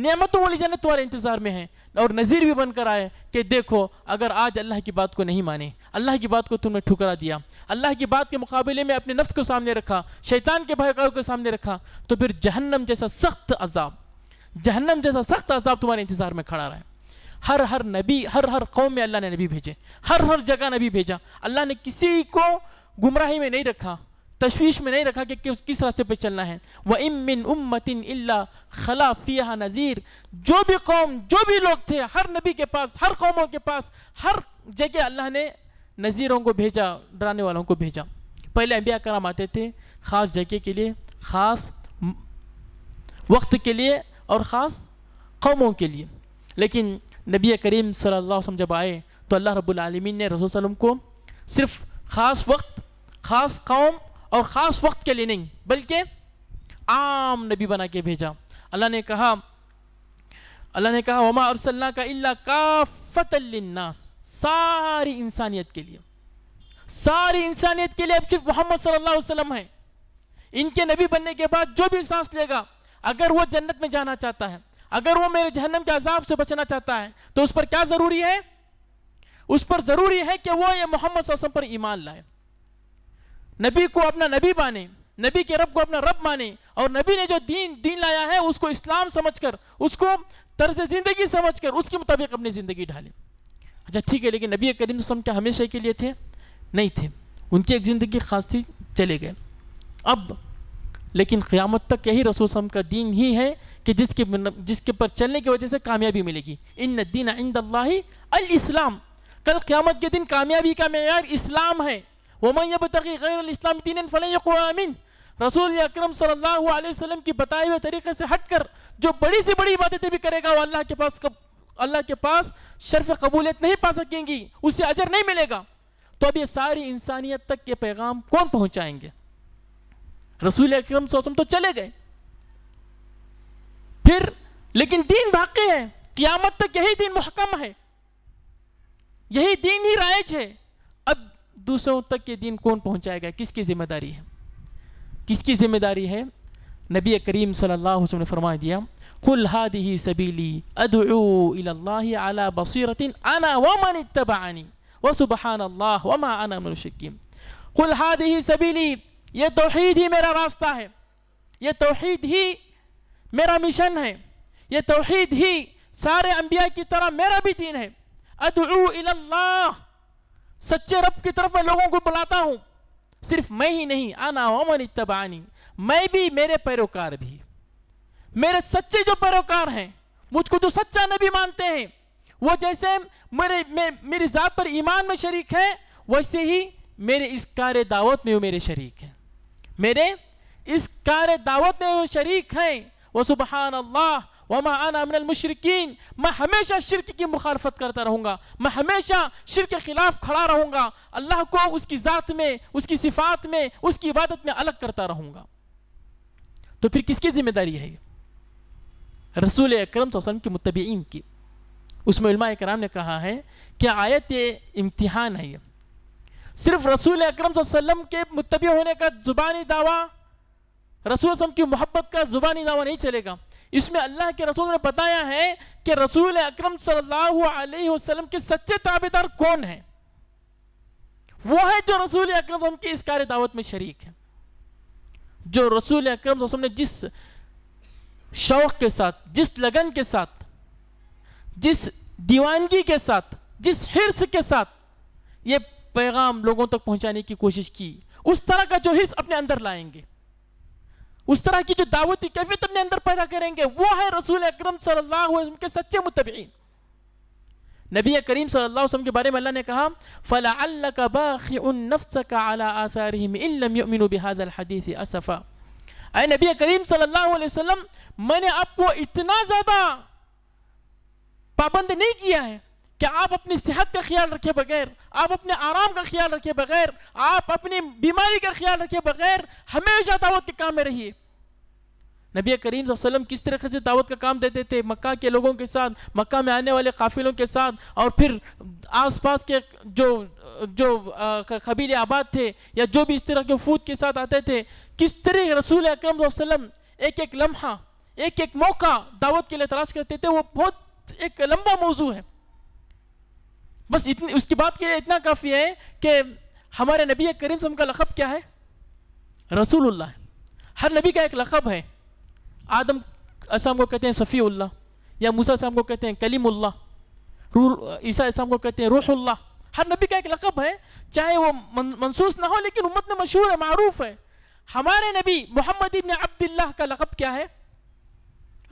नेमतों वाली जन्नत तुम्हारे इंतज़ार में है और नज़ीर भी बनकर आए कि देखो अगर आज अल्लाह की बात को नहीं माने अल्लाह की बात को तुमने ठुकरा दिया अल्लाह की बात के मुकाबले में अपने नफ्स को सामने रखा शैतान के भयकाओं के सामने रखा तो फिर जहन्नम जैसा सख्त अजाब जहन्नम जैसा सख्त अजाब तुम्हारे इंतज़ार में खड़ा रहा है हर हर नबी हर हर कौम में अल्लाह ने नबी भेजे हर हर जगह नबी भेजा अल्लाह ने किसी को गुमराही में नहीं रखा तशवीश में नहीं रखा कि किस किस रास्ते पर चलना है वह इमिन उम्मतिन इल्ला खला फ़िया नज़ीर जो भी कौम जो भी लोग थे हर नबी के पास हर कौमों के पास हर जगह अल्लाह ने नज़ीरों को भेजा डराने वालों को भेजा पहले अम्बिया कराम आते थे ख़ास जगह के लिए ख़ास वक्त के लिए और ख़ास कौमों के लिए लेकिन नबी करीम सल्लल्लाहु अलैहि वसल्लम जब आए तो अल्लाह रब्बुल आलमीन ने रसूल को सिर्फ़ ख़ास वक्त ख़ास कौम और ख़ास वक्त के लिए नहीं बल्कि आम नबी बना के भेजा अल्लाह ने कहा अल्लाह ने कहा और सल्ला का इल्ला काफ़तल्लिन्नास सारी इंसानियत के लिए सारी इंसानियत के लिए अब सिर्फ मोहम्मद सल्लल्लाहु अलैहि वसल्लम है इनके नबी बनने के बाद जो भी सांस लेगा अगर वो जन्नत में जाना चाहता है अगर वो मेरे जहन्नम के अजाब से बचना चाहता है तो उस पर क्या ज़रूरी है उस पर ज़रूरी है कि वो ये मोहम्मद पर ईमान लाए नबी को अपना नबी माने नबी के रब को अपना रब माने और नबी ने जो दीन दीन लाया है उसको इस्लाम समझकर उसको तर्ज ज़िंदगी समझकर उसके मुताबिक अपनी ज़िंदगी ढाले अच्छा ठीक है लेकिन नबी करीम सम क्या हमेशा के लिए थे नहीं थे उनकी एक ज़िंदगी खास थी चले गए अब लेकिन क़्यामत तक यही रसूल सम का दीन ही है कि जिसके जिसके पर चलने की वजह से कामयाबी मिलेगी इन दीन इंद अल इस्लाम कल क़्यामत के दिन कामयाबी का मैार इस्लाम है वमैबतगैरस्लाम दीन फ़लामिन रसूल अक्रम सल्लल्लाहु अलैहि वसल्लम की बताए हुए तरीके से हटकर जो बड़ी से बड़ी इबादतें भी करेगा वो अल्लाह के पास कब अल्लाह के पास शर्फ कबूलियत नहीं पा सकेंगी उसे अजर नहीं मिलेगा तो अब ये सारी इंसानियत तक के पैगाम कौन पहुंचाएंगे रसूल अक्रम सौसम तो चले गए फिर लेकिन दीन बाकी है क्यामत तक यही दीन मुहकम है यही दीन ही राइज है दूसरों तक ये दिन कौन पहुंचाएगा किसकी जिम्मेदारी है किसकी जिम्मेदारी है नबी करीम सल्लल्लाहु अलैहि वसल्लम ने फरमा दिया कुल हादिही सबीली अदउ इलल्लाहि अला बसीरतिन अना व मन इत्तबअनी व सुबहान अल्लाह व मा अना मुशकिम कुल हादिही सबीली ये तौहीद ही मेरा रास्ता है ये तौहीद ही मेरा मिशन है ये तौहीद ही सारे अंबिया की तरह मेरा भी दीन है अदउ अल्लाह सच्चे रब की तरफ मैं लोगों को बुलाता हूं सिर्फ मैं ही नहीं आना वमन इतबानी मैं भी मेरे पैरोकार भी मेरे सच्चे जो पैरोकार हैं मुझको जो सच्चा नबी मानते हैं वो जैसे मेरे मे, मेरी जात पर ईमान में शरीक है वैसे ही मेरे इस कार्य दावत में वो मेरे शरीक हैं मेरे इस कार्य दावत में वो शरीक हैं वो सुबहान अल्लाह वमा आना मुशरकिन मैं हमेशा शिरक की मुखालफत करता रहूँगा मैं हमेशा शिरक के खिलाफ खड़ा रहूँगा अल्लाह को उसकी ज़ात में उसकी सिफात में उसकी इबादत में अलग करता रहूँगा तो फिर किसकी जिम्मेदारी है रसूल अक्रम वसम की मुतबीन की उसमें कराम ने कहा है कि आयत इम्तिहान है ये सिर्फ रसूल अक्रम वसम के मुतबी होने का ज़ुबानी दावा रसूल की मोहब्बत का ज़ुबानी दावा नहीं चलेगा इसमें अल्लाह के रसूल ने बताया है कि रसूल अक्रम सलम के सच्चे ताबेदार कौन है वो है जो रसूल अक्रम के इस कार्य दावत में शरीक है जो रसूल अक्रम ने जिस शौक के साथ जिस लगन के साथ जिस दीवानगी के साथ जिस हिरस के साथ ये पैगाम लोगों तक पहुंचाने की कोशिश की उस तरह का जो हिस्स अपने अंदर लाएंगे उस तरह की जो दावती कैफियत अपने अंदर पैदा करेंगे वो है रसूल अक्रम सल्लाम के सच्चे मुतबीन नबी करीम सल्लाम के बारे में अल्लाह ने कहा असफ़ा अय नबी करीम सल्लल्लाहु मैंने आपको इतना ज़्यादा पाबंद नहीं किया है कि आप अपनी सेहत का ख्याल रखे बगैर आप अपने आराम का ख्याल रखे बगैर आप अपनी बीमारी का ख्याल रखे बगैर हमेशा दावत के काम में रहिए नबी करीम वसल्लम किस तरह से दावत का काम देते थे मक्का के लोगों के साथ मक्का में आने वाले काफिलों के साथ और फिर आसपास के जो जो कबीले आबाद थे या जो भी इस तरह के फूद के साथ आते थे किस तरह रसूल अक्रम वसलम एक एक लम्हा एक एक मौका दावत के लिए तलाश करते थे वो बहुत एक लंबा मौजू है बस इतनी उसकी बात के लिए इतना काफ़ी है कि हमारे नबी करीम सम का लखब क्या है रसूलुल्लाह हर नबी का एक लखब है आदम असम को कहते हैं सफ़ील्ला या मूसा साहब को कहते हैं कलीमुल्ला रू ईसा साहब को कहते हैं रोशुल्ला हर नबी का एक लक़ब है चाहे वो मनसूस ना हो लेकिन उम्मत में मशहूर है मरूफ है हमारे नबी मोहम्मद इबन अब्दुल्ला का लक़ब क्या है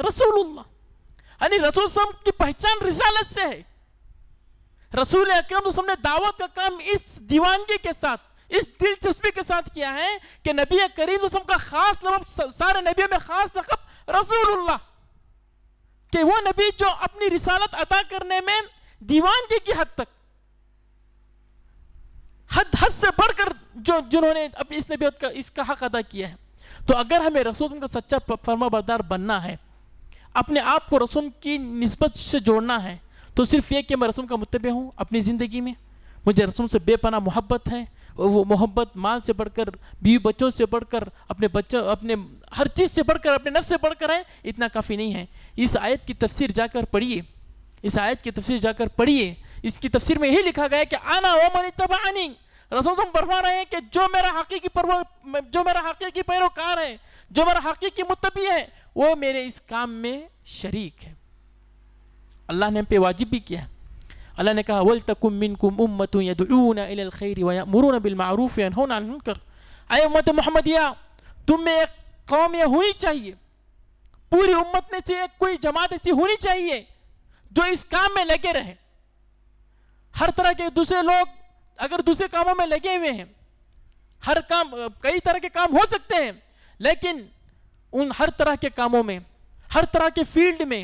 रसूलुल्लाह यानी रसूल की पहचान रिसालत से है रसूल अक्रम तो ने दावत का काम इस दीवानगी के साथ इस दिलचस्पी के साथ किया है कि नबी करीम तो का खास लकब सारे नबियों में खास लकब रसूलुल्लाह कि वो नबी जो अपनी रिसालत अदा करने में दीवानगी की हद तक हद हद से बढ़कर जो जिन्होंने अपनी इस नबीत का इसका हक अदा किया है तो अगर हमें रसूल का सच्चा फर्मा बरदार बनना है अपने आप को रसूल की नस्बत से जोड़ना है तो सिर्फ ये कि मैं रसूल का मुतब हूँ अपनी ज़िंदगी में मुझे रसूल से बेपना मोहब्बत है और वो मोहब्बत माल से बढ़कर बीवी बच्चों से बढ़कर अपने बच्चों अपने हर चीज़ से बढ़कर अपने नफ से बढ़कर है इतना काफ़ी नहीं है इस आयत की तफसीर जाकर पढ़िए इस आयत की तफसीर जाकर पढ़िए इसकी तफसीर में यही लिखा गया कि आना वो मन तब आनी रसूल तुम बढ़वा रहे हैं कि जो मेरा हकीकी पर जो मेरा हकीकी पैरोकार है जो मेरा हकीकी मुतबी है वो मेरे इस काम में शरीक है अल्लाह ने हम पे वाजिब भी किया अल्लाह ने कहा वल तकुम मिन कुम उम्मत खैर वमरून बिलमारूफ कर अय उम्मत मोहम्मदिया तुम में एक कौम यह होनी चाहिए पूरी उम्मत में से एक कोई जमात ऐसी होनी चाहिए जो इस काम में लगे रहे हर तरह के दूसरे लोग अगर दूसरे कामों में लगे हुए हैं हर काम कई तरह के काम हो सकते हैं लेकिन उन हर तरह के कामों में हर तरह के फील्ड में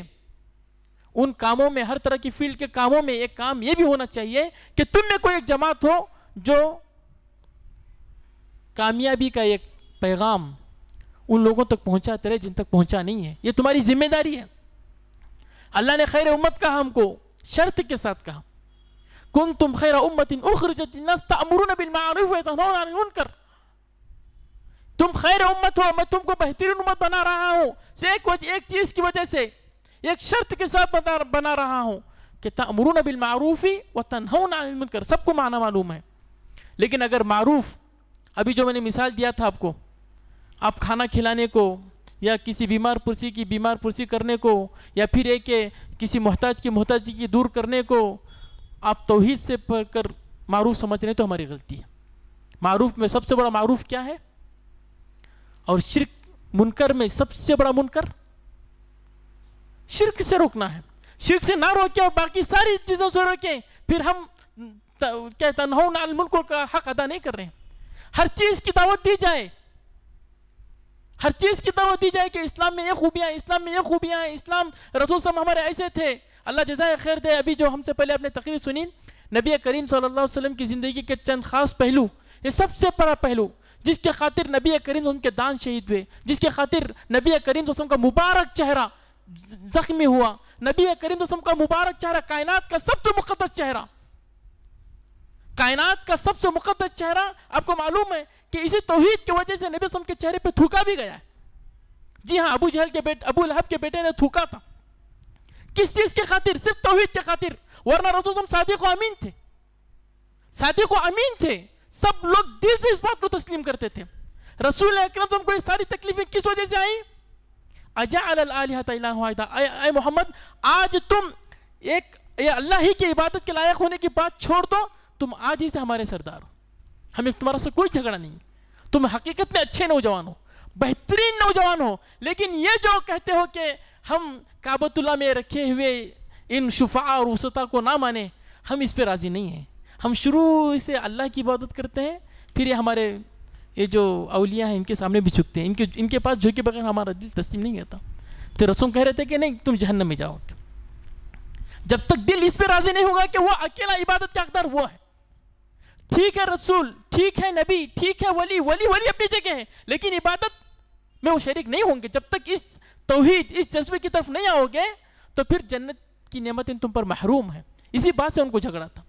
उन कामों में हर तरह की फील्ड के कामों में एक काम यह भी होना चाहिए कि तुम में कोई एक जमात हो जो कामयाबी का एक पैगाम उन लोगों तक पहुंचाते रहे जिन तक पहुंचा नहीं है यह तुम्हारी जिम्मेदारी है अल्लाह ने खैर उम्मत कहा हमको शर्त के साथ कहा कुन तुम खैर उम्मत उखरजत तुम खैर उम्मत हो मैं तुमको बेहतरीन उम्मत बना रहा हूं एक एक चीज की वजह से एक शर्त के साथ बता बना रहा हूं कि तमरून बिल मारूफ़ी व तनहन कर सबको माना मालूम है लेकिन अगर मारूफ अभी जो मैंने मिसाल दिया था आपको आप खाना खिलाने को या किसी बीमार पुरसी की बीमार पुरसी करने को या फिर एक किसी मोहताज की मोहताजी की दूर करने को आप तोहद से पढ़ कर मारूफ समझ रहे तो हमारी गलती है मारूफ में सबसे बड़ा मारूफ क्या है और शिरक मुनकर में सबसे बड़ा मुनकर शिरक से रोकना है शिरक से ना रोके और बाकी सारी चीज़ों से रोके फिर हम क्या तनहुल्क का हक अदा नहीं कर रहे हैं हर चीज़ की दावत दी जाए हर चीज़ की दावत दी जाए कि इस्लाम में ये खूबियाँ इस्लाम में ये खूबियाँ हैं इस्लाम रसूल सब हमारे ऐसे थे अल्लाह जजाय खैर दे अभी जो हमसे पहले आपने तकरीर सुनी नबी करीम सल्लल्लाहु अलैहि वसल्लम की ज़िंदगी के चंद खास पहलू ये सबसे बड़ा पहलू जिसके खातिर नबी करीम उनके दान शहीद हुए जिसके खातिर नबी करीम का मुबारक चेहरा जख्मी हुआ नबी करीम तो का मुबारक चेहरा कायनात का सबसे मुकदस चेहरा कायनात का सबसे मुकदस चेहरा आपको मालूम है कि इसी तोहहीद की वजह से नबी के चेहरे पे थूका भी गया है जी हाँ अबू जहल के बेटे अबू लहब के बेटे ने थूका था किस चीज़ के खातिर सिर्फ तोहहीद के खातिर वरना रसूल को अमीन थे को अमीन थे सब लोग दिल से इस बात को तस्लीम करते थे रसूल अक्रम को ये सारी तकलीफें किस वजह से आई अजा अय मोहम्मद आज तुम एक अल्लाह ही की इबादत के लायक होने की बात छोड़ दो तुम आज ही से हमारे सरदार हो हमें तुम्हारा से कोई झगड़ा नहीं तुम हकीकत में अच्छे नौजवान हो बेहतरीन नौजवान हो लेकिन ये जो कहते हो कि हम काबतुल्ला में रखे हुए इन शुफा और वसता को ना माने हम इस पर राज़ी नहीं हैं हम शुरू से अल्लाह की इबादत करते हैं फिर ये हमारे ये जो अलिया हैं इनके सामने भी झुकते हैं इनके इनके पास झुके बगैर हमारा दिल तस्लीम नहीं होता तो रसूम कह रहे थे कि नहीं तुम जहन्नम में जाओ जब तक दिल इस पर राजी नहीं होगा कि वो अकेला इबादत का अकदार वो है ठीक है रसूल ठीक है नबी ठीक है वली वली वली अपनी जगह है लेकिन इबादत में वो शरीक नहीं होंगे जब तक इस तोहहीद इस जज्बे की तरफ नहीं आओगे तो फिर जन्नत की नियमतें तुम पर महरूम है इसी बात से उनको झगड़ा था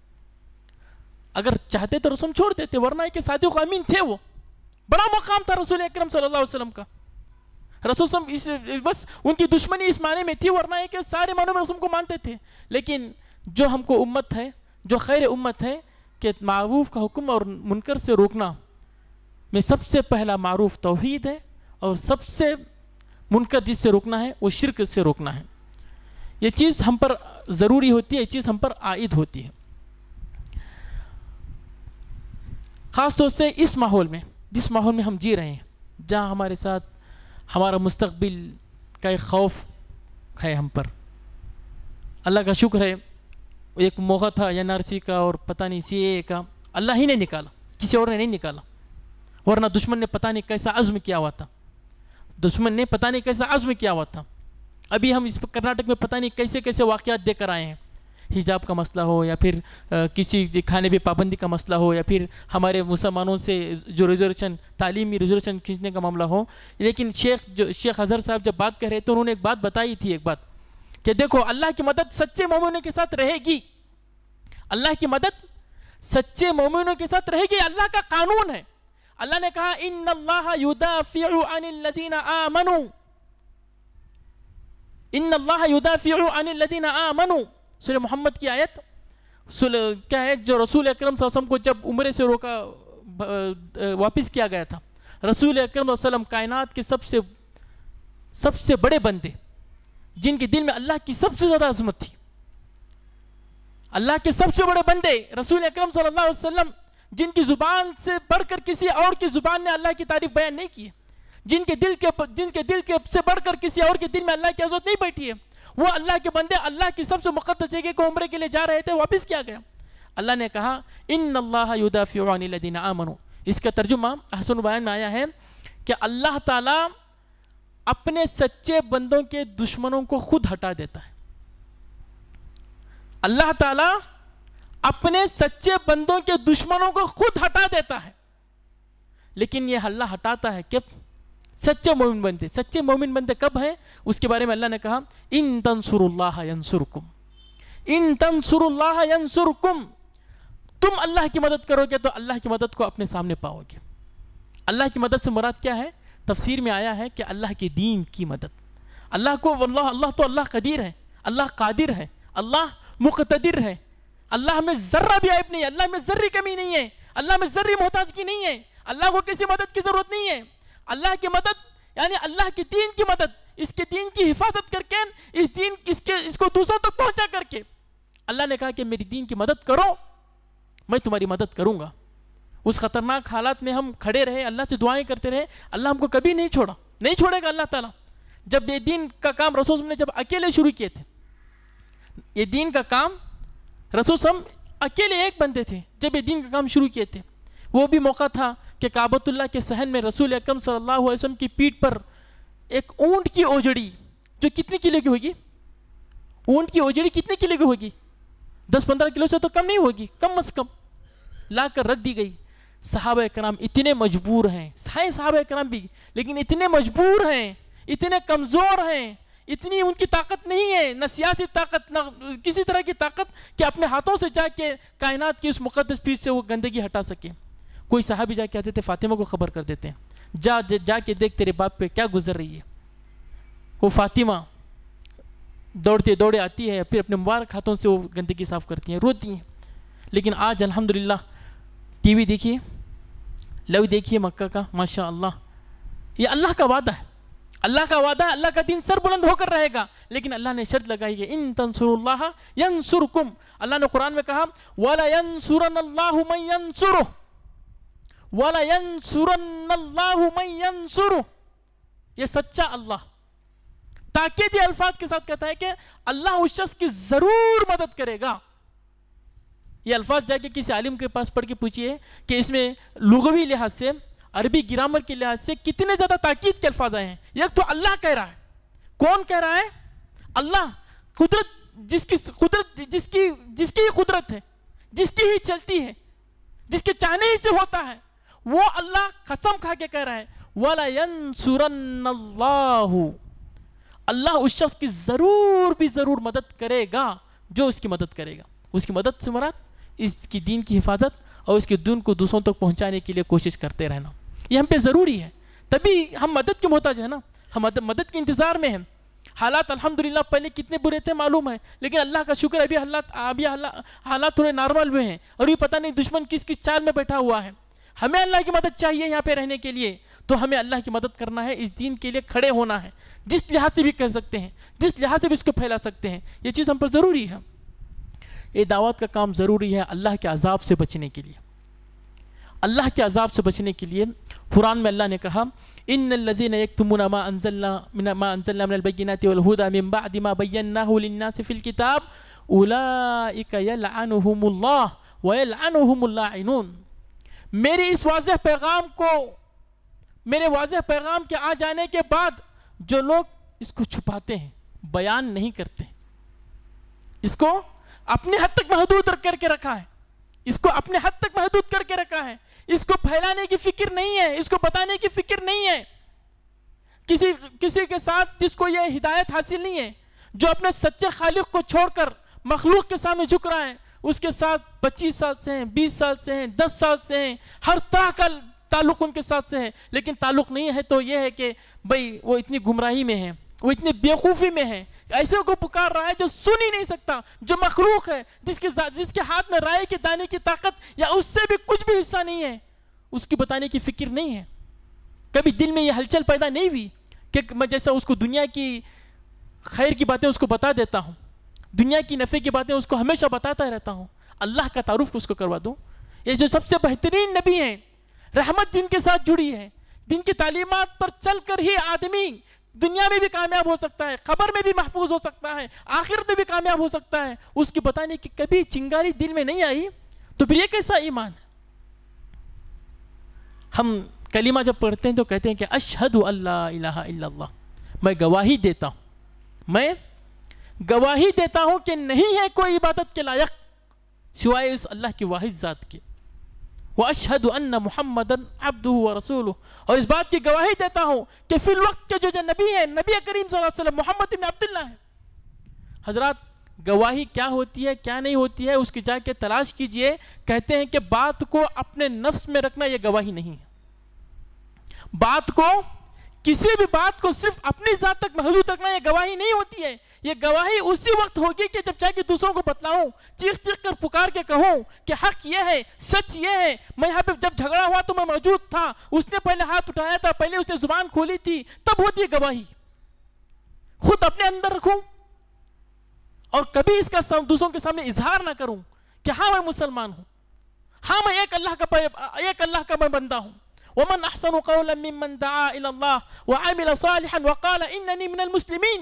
अगर चाहते तो रसूम छोड़ देते वरना के सादिक अमीन थे वो बड़ा मकाम था रसूल अक्रम सल्लाम का रसूल इस बस उनकी दुश्मनी इस माने में थी वरना है कि सारे मानों में रसूल को मानते थे लेकिन जो हमको उम्मत है जो खैर उम्मत है कि मरूफ का हुक्म और मुनकर से रोकना में सबसे पहला मरूफ तोहहीद है और सबसे मुनकर जिससे रोकना है वो शिरक से रोकना है ये चीज़ हम पर ज़रूरी होती है ये चीज़ हम पर आयद होती है ख़ास तौर से इस माहौल में जिस माहौल में हम जी रहे हैं जहाँ हमारे साथ हमारा मुस्तबिल का एक खौफ है हम पर अल्लाह का शुक्र है एक मौका था एन का और पता नहीं सी का अल्लाह ही ने निकाला किसी और ने नहीं निकाला वरना दुश्मन ने पता नहीं कैसा अज़म किया हुआ था दुश्मन ने पता नहीं कैसा अज़म किया हुआ था अभी हम इस कर्नाटक में पता नहीं कैसे कैसे वाक़ात देकर आए हैं हिजाब का मसला हो या फिर किसी खाने पर पाबंदी का मसला हो या फिर हमारे मुसलमानों से जो रिजर्वेशन तालीमी रिजर्वेशन खींचने का मामला हो लेकिन शेख जो शेख अजहर साहब जब बात कर रहे तो उन्होंने एक बात बताई थी एक बात कि देखो अल्लाह की मदद सच्चे मोमिनों के साथ रहेगी अल्लाह की मदद सच्चे मोमिनों के साथ रहेगी अल्लाह का कानून है अल्लाह ने कहा इन आ आमनु इन आ आमनु सुर मोहम्मद की आयत क्या है जो रसूल अक्रम को जब उम्र से रोका वापस किया गया था रसूल अक्रम वसलम कायनात के सबसे सबसे बड़े बंदे जिनके दिल में अल्लाह की सबसे ज़्यादा अजमत थी अल्लाह के सबसे बड़े बंदे रसूल अक्रम सल्लाम जिनकी ज़ुबान से बढ़कर किसी और की ज़ुबान ने अल्लाह की तारीफ बयान नहीं की जिनके दिल के जिनके दिल के से बढ़कर किसी और के दिल में अल्लाह की अजमत नहीं बैठी है वो अल्लाह के बंदे अल्लाह की सबसे मुकदस जगह को उम्र के लिए जा रहे थे वापस किया गया अल्लाह ने कहा इन अल्लाहदीन आमनो इसका तर्जुमा हसन बयान में आया है कि अल्लाह ताला अपने सच्चे बंदों के दुश्मनों को खुद हटा देता है अल्लाह ताला अपने सच्चे बंदों के दुश्मनों को खुद हटा देता है लेकिन यह हल्ला हटाता है क्या सच्चे मोमिन बनते सच्चे मोमिन बनते कब हैं उसके बारे में अल्लाह ने कहा इन तनसुरल्लाह इन तनसुरल्लाह तुम अल्लाह की मदद करोगे तो अल्लाह की मदद को अपने सामने पाओगे अल्लाह की मदद से मुराद क्या है तफसीर में आया है कि अल्लाह के दीन की मदद अल्लाह को अल्लाह अल्लाह तो अल्लाह कदीर है अल्लाह कादिर है अल्लाह मुखदिर है अल्लाह में ज़र्रा भी आयब नहीं है अल्लाह में ज़र्री कमी नहीं है अल्लाह में ज़र्री मोहताजगी नहीं है अल्लाह को किसी मदद की ज़रूरत नहीं है अल्लाह की मदद यानी अल्लाह के दीन की मदद इसके दीन की हिफाजत करके इस दीन इसके इसको दूसरों तक पहुंचा करके अल्लाह ने कहा कि मेरी दीन की मदद करो मैं तुम्हारी मदद करूंगा उस खतरनाक हालात में हम खड़े रहे अल्लाह से दुआएं करते रहे अल्लाह हमको कभी नहीं छोड़ा नहीं छोड़ेगा अल्लाह ताला जब ये दीन का काम रसूल ने जब अकेले शुरू किए थे ये दीन का काम रसूल हम अकेले एक बंदे थे जब ये दीन का काम शुरू किए थे वो भी मौका था कि काबतुल्ला के सहन में रसूल अकरम सल्लल्लाहु अलैहि वसल्लम की पीठ पर एक ऊंट की ओजड़ी जो कितने किलो की होगी ऊंट की ओजड़ी कितने किलो की होगी दस पंद्रह किलो से तो कम नहीं होगी कम अज कम ला कर रख दी गई साहब कराम इतने मजबूर हैं हैं साहब कराम भी लेकिन इतने मजबूर हैं इतने कमज़ोर हैं इतनी उनकी ताकत नहीं है न सियासी ताकत न किसी तरह की ताकत कि अपने हाथों से जाके कायनात की उस मुकदस पीठ से वो गंदगी हटा सकें कोई साहबी जाके हजरत फातिमा को खबर कर देते हैं जा जाके देख तेरे बाप पे क्या गुजर रही है वो फातिमा दौड़ते दौड़े आती है फिर अपने मुबारक हाथों से वो गंदगी साफ़ करती हैं रोती हैं लेकिन आज अल्हम्दुलिल्लाह टीवी देखिए लव देखिए मक्का का माशा अल्लाह ये अल्लाह का वादा है अल्लाह का वादा है अल्लाह का दिन सर बुलंद होकर रहेगा लेकिन अल्लाह ने शर्त लगाई है इन तनसुर अल्लाह ने कुरान में कहा वाला ये सच्चा अल्लाह ताकिद अल्फाज के साथ कहता है कि अल्लाह उस शख्स की जरूर मदद करेगा ये अल्फाज जाके किसी आलिम के पास पढ़ के पूछिए कि इसमें लुगवी लिहाज से अरबी ग्रामर के लिहाज से कितने ज़्यादा ताकीद के अल्फाज आए हैं एक तो अल्लाह कह रहा है कौन कह रहा है अल्लाह कुदरत जिसकी कुदरत जिसकी जिसकी ही कुदरत है जिसकी ही चलती है जिसके चाहने ही से होता है वो अल्लाह कसम खा के कह रहा है वलायनसुरन्नल्लाहु अल्लाह उस शख्स की ज़रूर भी ज़रूर मदद करेगा जो उसकी मदद करेगा उसकी मदद से मराद इसकी दीन की हिफाजत और उसके दिन को दूसरों तक तो पहुंचाने के लिए कोशिश करते रहना ये हम पे ज़रूरी है तभी हम मदद के मोहताज है ना हम मदद के इंतज़ार में हैं हालात अल्हम्दुलिल्लाह पहले कितने बुरे थे मालूम है लेकिन अल्लाह का शुक्र अभी हालात अभी हालात थोड़े नॉर्मल हुए हैं और ये पता नहीं दुश्मन किस किस चाल में बैठा हुआ है हमें अल्लाह की मदद चाहिए यहाँ पे रहने के लिए तो हमें अल्लाह की मदद करना है इस दीन के लिए खड़े होना है जिस लिहाज से भी कर सकते हैं जिस लिहाज से भी इसको फैला सकते हैं ये चीज़ हम पर ज़रूरी है ये दावत का काम ज़रूरी है अल्लाह के अजाब से बचने के लिए अल्लाह के अजाब से बचने के लिए कुरान में अल्लाह ने कहा इन लदीन यकतमुना मा अनजलना मा फिल किताब उला यलअनुहुमुल्लाह व मेरे इस वाज पैगाम को मेरे वाज पैगाम के आ जाने के बाद जो लोग इसको छुपाते हैं बयान नहीं करते इसको अपने हद तक महदूद करके रखा है इसको अपने हद तक महदूद करके रखा है इसको फैलाने की फिक्र नहीं है इसको बताने की फिक्र नहीं है किसी किसी के साथ जिसको यह हिदायत हासिल नहीं है जो अपने सच्चे खालिक को छोड़कर मखलूक के सामने झुक रहा है उसके साथ 25 साल से हैं 20 साल से हैं 10 साल से हैं हर तरह का ताल्लुक उनके साथ से है लेकिन ताल्लुक नहीं है तो यह है कि भाई वो इतनी गुमराही में है वो इतनी बेवकूफ़ी में है ऐसे को पुकार रहा है जो सुन ही नहीं सकता जो मखलूक है जिसके जिसके हाथ में राय के दाने की ताकत या उससे भी कुछ भी हिस्सा नहीं है उसकी बताने की फिक्र नहीं है कभी दिल में यह हलचल पैदा नहीं हुई कि मैं जैसा उसको दुनिया की खैर की बातें उसको बता देता हूँ दुनिया की नफ़े की बातें उसको हमेशा बताता रहता हूँ अल्लाह का तारुफ उसको करवा दो ये जो सबसे बेहतरीन नबी हैं रहमत दिन के साथ जुड़ी है दिन की तालीमत पर चल कर ही आदमी दुनिया में भी कामयाब हो सकता है खबर में भी महफूज हो सकता है आखिरत में भी कामयाब हो सकता है उसकी बताने की कभी चिंगारी दिल में नहीं आई तो फिर ये कैसा ईमान हम कलीमा जब पढ़ते हैं तो कहते हैं कि अशहद अल्लाह मैं गवाही देता हूं मैं गवाही देता हूं कि नहीं है कोई इबादत के लायक सिवाय उस अल्लाह की वाहिद ज़ात के वह अशहद मोहम्मद अब्दू रसूल और इस बात की गवाही देता हूं कि फिल वक्त के जो जो नबी हैं नबी करीम वसल्लम मोहम्मद अब्दुल्ला है हजरत गवाही क्या होती है क्या नहीं होती है उसकी जाके तलाश कीजिए कहते हैं कि बात को अपने नफ्स में रखना यह गवाही नहीं है बात को किसी भी बात को सिर्फ अपनी ज़ात तक महदूद रखना यह गवाही नहीं होती है ये गवाही उसी वक्त होगी कि जब चाहे कि दूसरों को बतलाऊं चीख चीख कर पुकार के कहूं कि हक ये है सच ये है मैं यहाँ पे जब झगड़ा हुआ तो मैं मौजूद था उसने पहले हाथ उठाया था पहले उसने जुबान खोली थी तब होती है गवाही खुद अपने अंदर रखू और कभी इसका दूसरों के सामने इजहार ना करूं कि हाँ मैं मुसलमान हूं हाँ मैं एक अल्लाह का एक अल्लाह का मैं बंदा हूं ومن अहसन قولا ممن دعا इला الله وعمل صالحا وقال व من المسلمين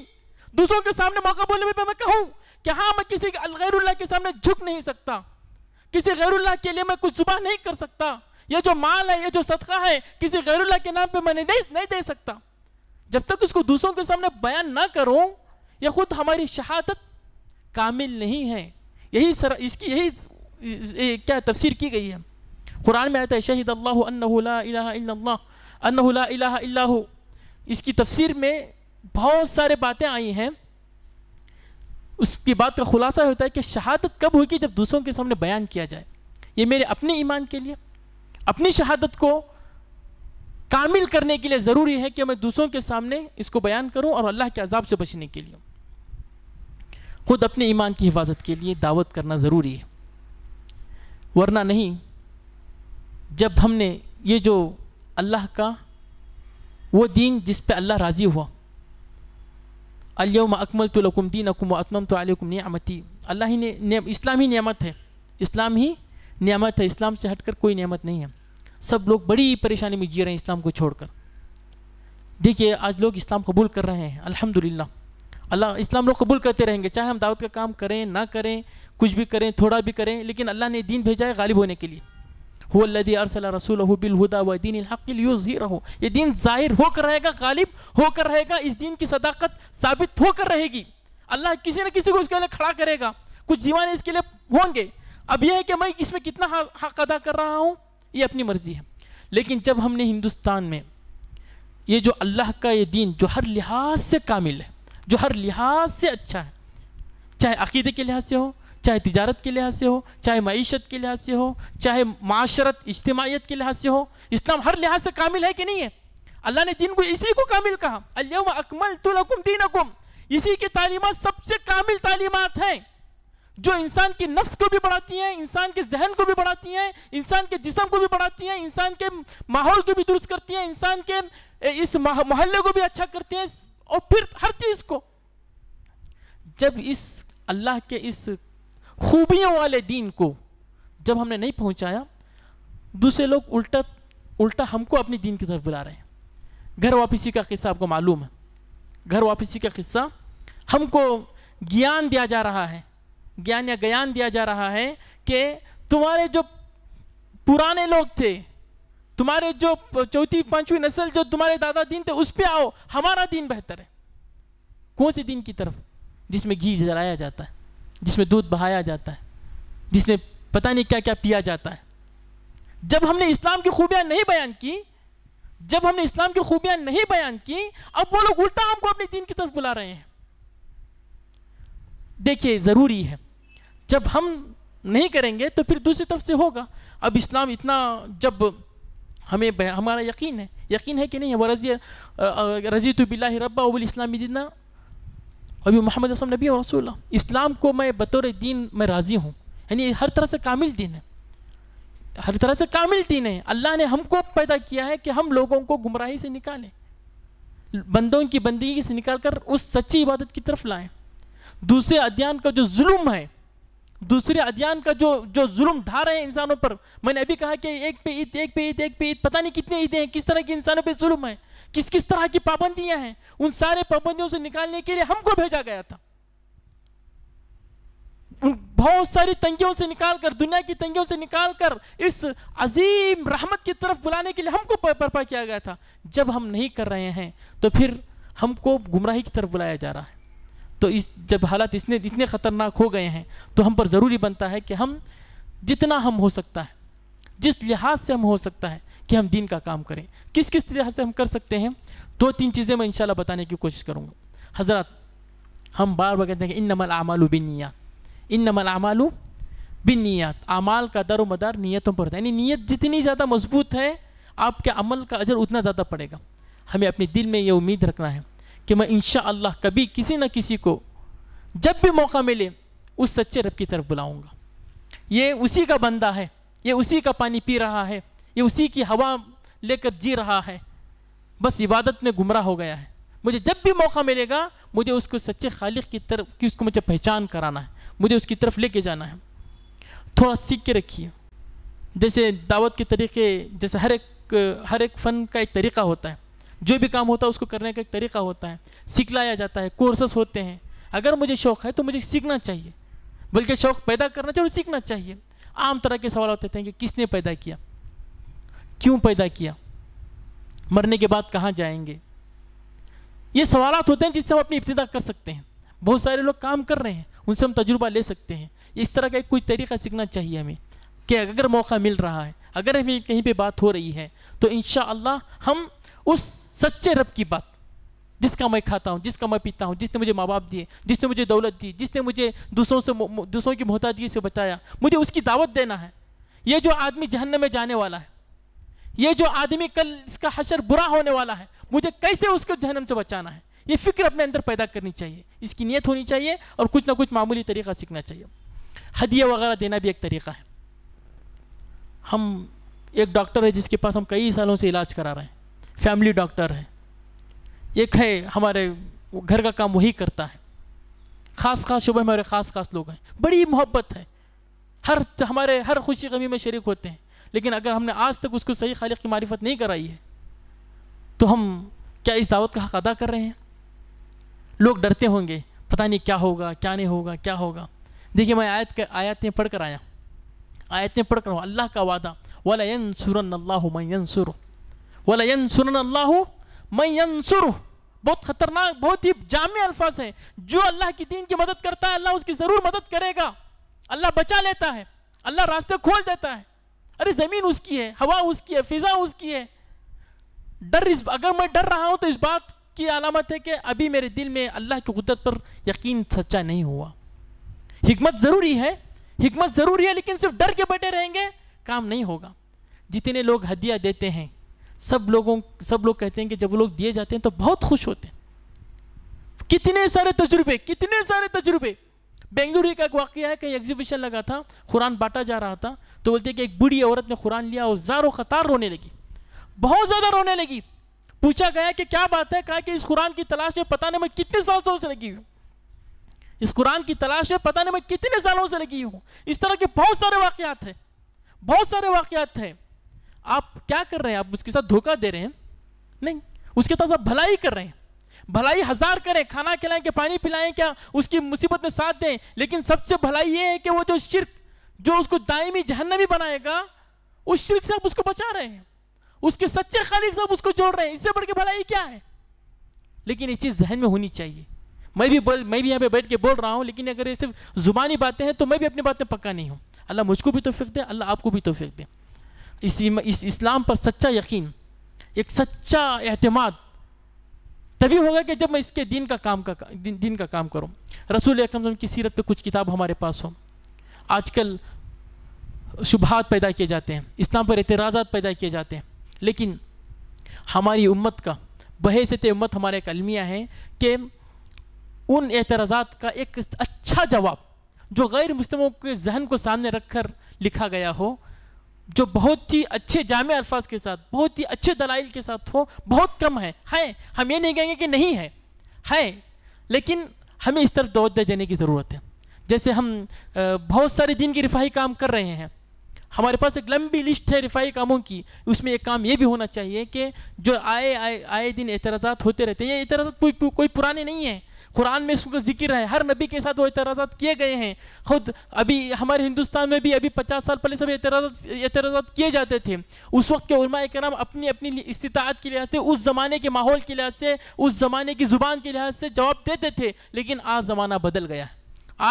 दूसरों के सामने मौका बोलने में मैं कहूँ कि हाँ मैं किसी गैरुल्ला के सामने झुक नहीं सकता किसी गैरुल्लाह के लिए मैं कुछ जुबा नहीं कर सकता ये जो माल है ये जो सदका है किसी गैरुल्लाह के नाम पे मैं नहीं दे नहीं दे सकता जब तक उसको दूसरों के सामने बयान ना करूँ यह खुद हमारी शहादत कामिल नहीं है यही सर इसकी यही क्या तफसीर की गई है कुरान में आता है शहीद अल्लाह अन्ला ला इलाहा इल्लल्लाह ला इलाहा इसकी तफसीर में बहुत सारे बातें आई हैं उसकी बात का खुलासा होता है कि शहादत कब होगी जब दूसरों के सामने बयान किया जाए ये मेरे अपने ईमान के लिए अपनी शहादत को कामिल करने के लिए ज़रूरी है कि मैं दूसरों के सामने इसको बयान करूं और अल्लाह के अजाब से बचने के लिए खुद अपने ईमान की हिफाजत के लिए दावत करना ज़रूरी है वरना नहीं जब हमने ये जो अल्लाह का वो दीन जिस पर अल्लाह राज़ी हुआ अल्यम अकमल तो लकुम दीन अकुम अतमम तो आलकुम नियामती अल्लाह ही ने, ने इस्लाम ही नियामत है इस्लाम ही नियामत है इस्लाम से हटकर कोई नियामत नहीं है सब लोग बड़ी परेशानी में जी रहे हैं इस्लाम को छोड़कर देखिए आज लोग इस्लाम कबूल कर रहे हैं अल्हम्दुलिल्लाह अल्लाह इस्लाम लोग कबूल करते रहेंगे चाहे हम दावत का काम करें ना करें कुछ भी करें थोड़ा भी करें लेकिन अल्लाह ने दीन भेजा है गालिब होने के लिए हुदी अरसल रसूल बिलहुदा व दीन हक़ीर हो ये दिन ज़ाहिर होकर रहेगा गालिब होकर रहेगा इस दिन की सदाकत साबित होकर रहेगी अल्लाह किसी न किसी को इसके लिए खड़ा करेगा कुछ दीवाने इसके लिए होंगे अब यह है कि मैं इसमें कितना हक अदा कर रहा हूँ ये अपनी मर्ज़ी है लेकिन जब हमने हिंदुस्तान में ये जो अल्लाह का ये दीन जो हर लिहाज से कामिल है जो हर लिहाज से अच्छा है चाहे अकीदे के लिहाज से हो चाहे तजारत के लिहाज से हो चाहे मीशत के लिहाज से हो चाहे माशरत इज्तमाहीत के लिहाज से हो इस्लाम हर लिहाज से कामिल है कि नहीं है अल्लाह ने दिन को इसी को कामिल कहा अल्लाह अकमल तुलकुम अकुम इसी की तालीमत सबसे कामिल तालीमत हैं जो इंसान की नफ्स को भी बढ़ाती हैं इंसान के जहन को भी बढ़ाती हैं इंसान के जिसम को भी बढ़ाती हैं इंसान के माहौल को भी दुरुस्त करती हैं इंसान के इस मोहल्ले को भी अच्छा करती हैं और फिर हर चीज़ को जब इस अल्लाह के इस खूबियों वाले दीन को जब हमने नहीं पहुंचाया दूसरे लोग उल्टा उल्टा हमको अपनी दीन की तरफ बुला रहे हैं घर वापसी का किस्सा आपको मालूम है घर वापसी का किस्सा हमको ज्ञान दिया जा रहा है ज्ञान या ज्ञान दिया जा रहा है कि तुम्हारे जो पुराने लोग थे तुम्हारे जो चौथी पांचवी नस्ल जो तुम्हारे दादा दीन थे उस पर आओ हमारा दीन बेहतर है कौन से दीन की तरफ जिसमें घी जलाया जाता है जिसमें दूध बहाया जाता है जिसमें पता नहीं क्या क्या पिया जाता है जब हमने इस्लाम की खूबियाँ नहीं बयान की जब हमने इस्लाम की खूबियाँ नहीं बयान की अब वो लोग उल्टा हमको अपने दीन की तरफ बुला रहे हैं देखिए ज़रूरी है जब हम नहीं करेंगे तो फिर दूसरी तरफ से होगा अब इस्लाम इतना जब हमें हमारा यकीन है यकीन है कि नहीं है वह रजी रजी तो बिल्ला रब्बा उबल इस्लामी दिना अभी मोहम्मद वसम नबी और रसूल इस्लाम को मैं बतौर दीन मैं राज़ी हूँ यानी हर तरह से कामिल दीन है हर तरह से कामिल दीन है अल्लाह ने हमको पैदा किया है कि हम लोगों को गुमराही से निकालें बंदों की बंदगी से निकाल कर उस सच्ची इबादत की तरफ लाएँ दूसरे अध्ययन का जो जुल्म है दूसरे अध्ययन का जो जो जुल्म ढा रहे हैं इंसानों पर मैंने अभी कहा कि एक पे ईद एक पे ईद एक पे ईद पता नहीं कितने ईदें हैं किस तरह के इंसानों पे जुल्म है किस किस तरह की पाबंदियां हैं उन सारे पाबंदियों से निकालने के लिए हमको भेजा गया था बहुत सारी तंगियों से निकाल कर दुनिया की तंगियों से निकाल कर इस अजीम रहमत की तरफ बुलाने के लिए हमको बर्पा किया गया था जब हम नहीं कर रहे हैं तो फिर हमको गुमराही की तरफ बुलाया जा रहा है तो इस जब हालात इसने इतने ख़तरनाक हो गए हैं तो हम पर ज़रूरी बनता है कि हम जितना हम हो सकता है जिस लिहाज से हम हो सकता है कि हम दीन का काम करें किस किस लिहाज से हम कर सकते हैं दो तीन चीज़ें मैं इंशाल्लाह बताने की कोशिश करूँगा हज़रत हम बार बार कहते हैं कि इन नमल आमालू नियात इन नमल आमालू नियात आमाल का दर मदार नीयतों पर होता है यानी नीयत जितनी ज़्यादा मजबूत है आपके अमल का अजर उतना ज़्यादा पड़ेगा हमें अपने दिल में ये उम्मीद रखना है कि मैं इन कभी किसी न किसी को जब भी मौका मिले उस सच्चे रब की तरफ बुलाऊंगा ये उसी का बंदा है ये उसी का पानी पी रहा है ये उसी की हवा लेकर जी रहा है बस इबादत में गुमराह हो गया है मुझे जब भी मौका मिलेगा मुझे उसको सच्चे खालिक की तरफ कि उसको मुझे पहचान कराना है मुझे उसकी तरफ लेके जाना है थोड़ा सीख के रखिए जैसे दावत के तरीके जैसे हर एक हर एक फ़न का एक तरीका होता है जो भी काम होता है उसको करने का एक तरीका होता है सिखलाया जाता है कोर्सेस होते हैं अगर मुझे शौक़ है तो मुझे सीखना चाहिए बल्कि शौक़ पैदा करना चाहिए और सीखना चाहिए आम तरह के सवाल होते थे कि किसने पैदा किया क्यों पैदा किया मरने के बाद कहाँ जाएंगे ये सवाल होते हैं जिससे हम अपनी इब्तदा कर सकते हैं बहुत सारे लोग काम कर रहे हैं उनसे हम तजुर्बा ले सकते हैं इस तरह का कोई तरीका सीखना चाहिए हमें कि अगर मौका मिल रहा है अगर हमें कहीं पे बात हो रही है तो इन हम उस सच्चे रब की बात जिसका मैं खाता हूँ जिसका मैं पीता हूँ जिसने मुझे माँ बाप दिए जिसने मुझे दौलत दी जिसने मुझे दूसरों से दूसरों की मोहताजगी से बचाया मुझे उसकी दावत देना है ये जो आदमी जहन्नम में जाने वाला है ये जो आदमी कल इसका हशर बुरा होने वाला है मुझे कैसे उसको जहनम से बचाना है ये फिक्र अपने अंदर पैदा करनी चाहिए इसकी नीयत होनी चाहिए और कुछ ना कुछ मामूली तरीका सीखना चाहिए हदिया वगैरह देना भी एक तरीका है हम एक डॉक्टर है जिसके पास हम कई सालों से इलाज करा रहे हैं फैमिली डॉक्टर है एक है हमारे घर का काम वही करता है ख़ास ख़ास शुभ हमारे ख़ास ख़ास लोग हैं बड़ी मोहब्बत है हर हमारे हर खुशी गमी में शरीक होते हैं लेकिन अगर हमने आज तक उसको सही खालिक की मारिफत नहीं कराई है तो हम क्या इस दावत का हक अदा कर रहे हैं लोग डरते होंगे पता नहीं क्या होगा क्या नहीं होगा क्या होगा देखिए मैं आयत के आयतें पढ़ कर आया आयतें पढ़ कर अल्लाह का वादा वाला सुरन अल्लाह सुर वलन सुन अल्लाह मैं बहुत खतरनाक बहुत ही जाम अल्फाज हैं जो अल्लाह की दीन की मदद करता है अल्लाह उसकी ज़रूर मदद करेगा अल्लाह बचा लेता है अल्लाह रास्ते खोल देता है अरे ज़मीन उसकी है हवा उसकी है फिज़ा उसकी है डर इस अगर मैं डर रहा हूं तो इस बात की अलामत है कि अभी मेरे दिल में अल्लाह की कुदरत पर यकीन सच्चा नहीं हुआ हमत ज़रूरी है हमत ज़रूरी है लेकिन सिर्फ डर के बैठे रहेंगे काम नहीं होगा जितने लोग हदिया देते हैं सब लोगों सब लोग कहते हैं कि जब वो लोग दिए जाते हैं तो बहुत खुश होते हैं कितने सारे तजुर्बे कितने सारे तजुर्बे बेंगलुरु का एक वाक्य है कहीं एग्जीबिशन लगा था कुरान बांटा जा रहा था तो बोलते हैं कि एक बूढ़ी औरत ने कुरान लिया और ज़ारों कतार रोने लगी बहुत ज़्यादा रोने लगी पूछा गया कि क्या बात है कहा कि इस कुरान की तलाश में पता नहीं मैं कितने साल से लगी हूँ इस कुरान की तलाश में पता नहीं मैं कितने सालों से लगी हूँ इस तरह के बहुत सारे वाक़ात हैं बहुत सारे वाक़ात हैं आप क्या कर रहे हैं आप उसके साथ धोखा दे रहे हैं नहीं उसके साथ आप भलाई कर रहे हैं भलाई हजार करें खाना खिलाएं क्या पानी पिलाएं क्या उसकी मुसीबत में साथ दें लेकिन सबसे भलाई ये है कि वो जो शिरक जो उसको दायमी जहन्नमी बनाएगा उस शिरक से आप उसको बचा रहे हैं उसके सच्चे खालिक से आप उसको जोड़ रहे हैं इससे बढ़ के भलाई क्या है लेकिन ये चीज़ जहन में होनी चाहिए मैं भी बोल मैं भी यहाँ पे बैठ के बोल रहा हूँ लेकिन अगर ये सिर्फ जुबानी बातें हैं तो मैं भी अपनी बातें पक्का नहीं हूँ अल्लाह मुझको भी तोफीक दे अल्लाह आपको भी तोफीक दे इस, इस इस्लाम पर सच्चा यकीन एक सच्चा अहतमाद तभी होगा कि जब मैं इसके दिन का काम का दिन, दिन का काम करूँ रसूल अक्रम की सीरत पे कुछ किताब हमारे पास हो आजकल शुभात पैदा किए जाते हैं इस्लाम पर एतराज़ा पैदा किए जाते हैं लेकिन हमारी उम्मत का बहसत उम्मत हमारे एक अलमिया है कि उन एतराज़ा का एक अच्छा जवाब जो गैर मुस्लिमों के जहन को सामने रख कर लिखा गया हो जो बहुत ही अच्छे जाम अल्फाज के साथ बहुत ही अच्छे दलाइल के साथ हो बहुत कम है हैं हम ये नहीं कहेंगे कि नहीं है है लेकिन हमें इस तरफ तोज्जा देने की ज़रूरत है जैसे हम बहुत सारे दिन की रिफाही काम कर रहे हैं हमारे पास एक लंबी लिस्ट है रिफाही कामों की उसमें एक काम ये भी होना चाहिए कि जो आए आए आए दिन एतराज़ात होते रहते हैं ये एतराज़ात कोई कोई पुराने नहीं हैं कुरान में इसका जिक्र है हर नबी के साथ वो एतराज किए गए हैं खुद अभी हमारे हिंदुस्तान में भी अभी पचास साल पहले सब एतराज किए जाते थे उस वक्त के उलमा के नाम अपनी अपनी इस्तात के लिहाज से उस ज़माने के माहौल के लिहाज से उस ज़माने की ज़ुबान के लिहाज से जवाब देते थे लेकिन आज ज़माना बदल गया है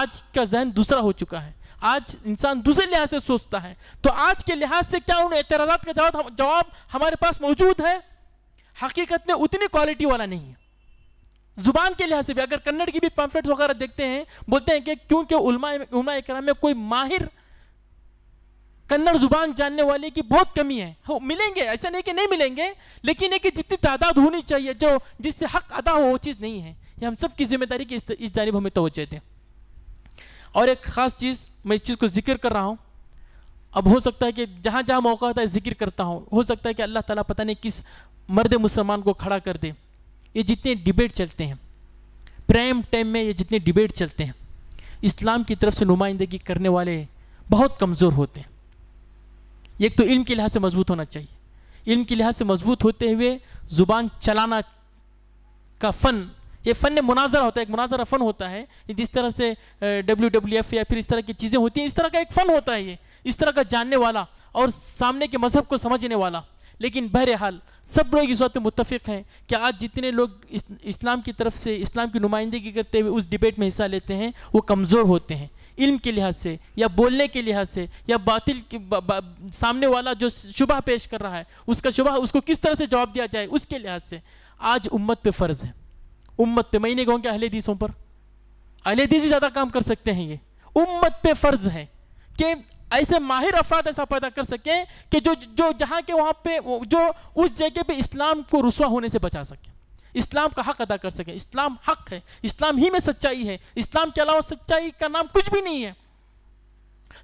आज का जहन दूसरा हो चुका है आज इंसान दूसरे लिहाज से सोचता है तो आज के लिहाज से क्या उन एतराज का जवाब जवाब हमारे पास मौजूद है हकीकत में उतनी क्वालिटी वाला नहीं है जुबान के लिहाज से भी अगर कन्नड़ की भी पंफलेट वगैरह देखते हैं बोलते हैं कि क्योंकि उलमा इकराम में कोई माहिर कन्नड़ जुबान जानने वाले की बहुत कमी है हो मिलेंगे ऐसा नहीं कि नहीं मिलेंगे लेकिन एक जितनी तादाद होनी चाहिए जो जिससे हक अदा हो वो चीज़ नहीं है ये हम सब की जिम्मेदारी की इस, इस जानब हमें चाहते हैं और एक ख़ास चीज़ मैं इस चीज़ को जिक्र कर रहा हूँ अब हो सकता है कि जहाँ जहाँ मौका होता है जिक्र करता हूँ हो सकता है कि अल्लाह ताला पता नहीं किस मर्द मुसलमान को खड़ा कर दे ये जितने डिबेट चलते हैं प्राइम टाइम में ये जितने डिबेट चलते हैं इस्लाम की तरफ से नुमाइंदगी करने वाले बहुत कमज़ोर होते हैं एक तो इल्म के लिहाज से मजबूत होना चाहिए इल्म के लिहाज से मजबूत होते हुए ज़ुबान चलाना का फ़न ये फ़न मुनाजरा होता है एक मुनाजरा फ़न होता है जिस तरह से डब्ल्यू डब्ल्यू एफ या फिर इस तरह की चीज़ें होती हैं इस तरह का एक फ़न होता है ये इस तरह का जानने वाला और सामने के मज़हब को समझने वाला लेकिन बहरहाल सब लोग इस बात पर मुतफ़ हैं कि आज जितने लोग इस, इस्लाम की तरफ से इस्लाम की नुमाइंदगी करते हुए उस डिबेट में हिस्सा लेते हैं वो कमज़ोर होते हैं इल्म के लिहाज से या बोलने के लिहाज से या बातिल के बा, बा, सामने वाला जो शुबा पेश कर रहा है उसका शुबा उसको किस तरह से जवाब दिया जाए उसके लिहाज से आज उम्मत पे फ़र्ज़ है उम्मत पे मैं नहीं कि अहलेदीसों पर अहलेदीस ही ज़्यादा काम कर सकते हैं ये उम्मत पे फ़र्ज़ है कि ऐसे माहिर अफराद ऐसा पैदा कर सकें कि जो जो जहाँ के वहाँ पे जो उस जगह पे इस्लाम को रसुआ होने से बचा सकें इस्लाम का हक अदा कर सकें इस्लाम हक है इस्लाम ही में सच्चाई है इस्लाम के अलावा सच्चाई का नाम कुछ भी नहीं है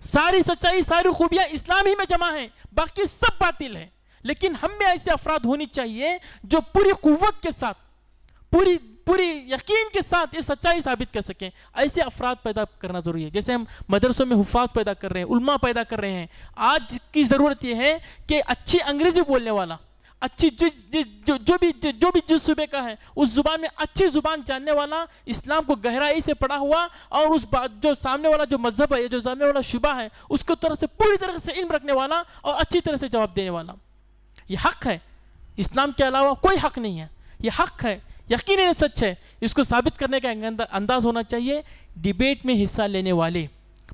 सारी सच्चाई सारी खूबियाँ इस्लाम ही में जमा है बाकी सब बातिल है लेकिन हम में ऐसे अफराद होनी चाहिए जो पूरी कुत के साथ पूरी पूरी यकीन के साथ ये सच्चाई साबित कर सकें ऐसे अफराद पैदा करना ज़रूरी है जैसे हम मदरसों में हुफाज पैदा कर रहे हैं उल्मा पैदा कर रहे हैं आज की ज़रूरत यह है कि अच्छी अंग्रेज़ी बोलने वाला अच्छी जो जो, जो भी जो, जो भी जिस सूबे का है उस जुबान में अच्छी जुबान जानने वाला इस्लाम को गहराई से पढ़ा हुआ और उस बात जो सामने वाला जो मजहब है जो सामने वाला शुबा है उसको तरह से पूरी तरह से इल्म रखने वाला और अच्छी तरह से जवाब देने वाला ये हक है इस्लाम के अलावा कोई हक नहीं है ये हक है यकीन सच है इसको साबित करने का अंदाज होना चाहिए डिबेट में हिस्सा लेने वाले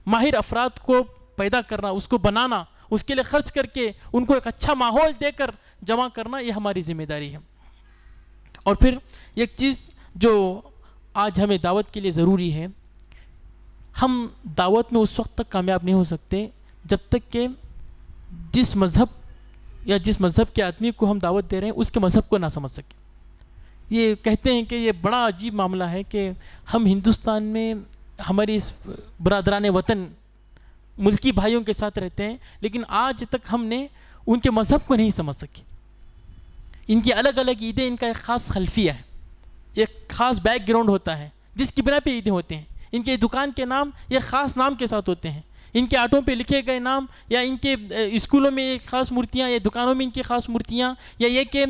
माहिर अफराद को पैदा करना उसको बनाना उसके लिए खर्च करके उनको एक अच्छा माहौल देकर जमा करना यह हमारी जिम्मेदारी है और फिर एक चीज़ जो आज हमें दावत के लिए ज़रूरी है हम दावत में उस वक्त तक कामयाब नहीं हो सकते जब तक कि जिस मज़हब या जिस मज़हब के आदमी को हम दावत दे रहे हैं उसके मज़हब को ना समझ सकें ये कहते हैं कि ये बड़ा अजीब मामला है कि हम हिंदुस्तान में हमारी इस बरदरान वतन मुल्की भाइयों के साथ रहते हैं लेकिन आज तक हमने उनके मज़हब को नहीं समझ सके इनकी अलग अलग ईदें इनका एक ख़ास खलफिया है एक ख़ास बैकग्राउंड होता है जिसकी बिना पे ईदें होते हैं इनके दुकान के नाम एक ख़ास नाम के साथ होते हैं इनके आटों पे लिखे गए नाम या इनके स्कूलों में ये खास मूर्तियाँ या दुकानों में इनकी खास मूर्तियाँ या ये कि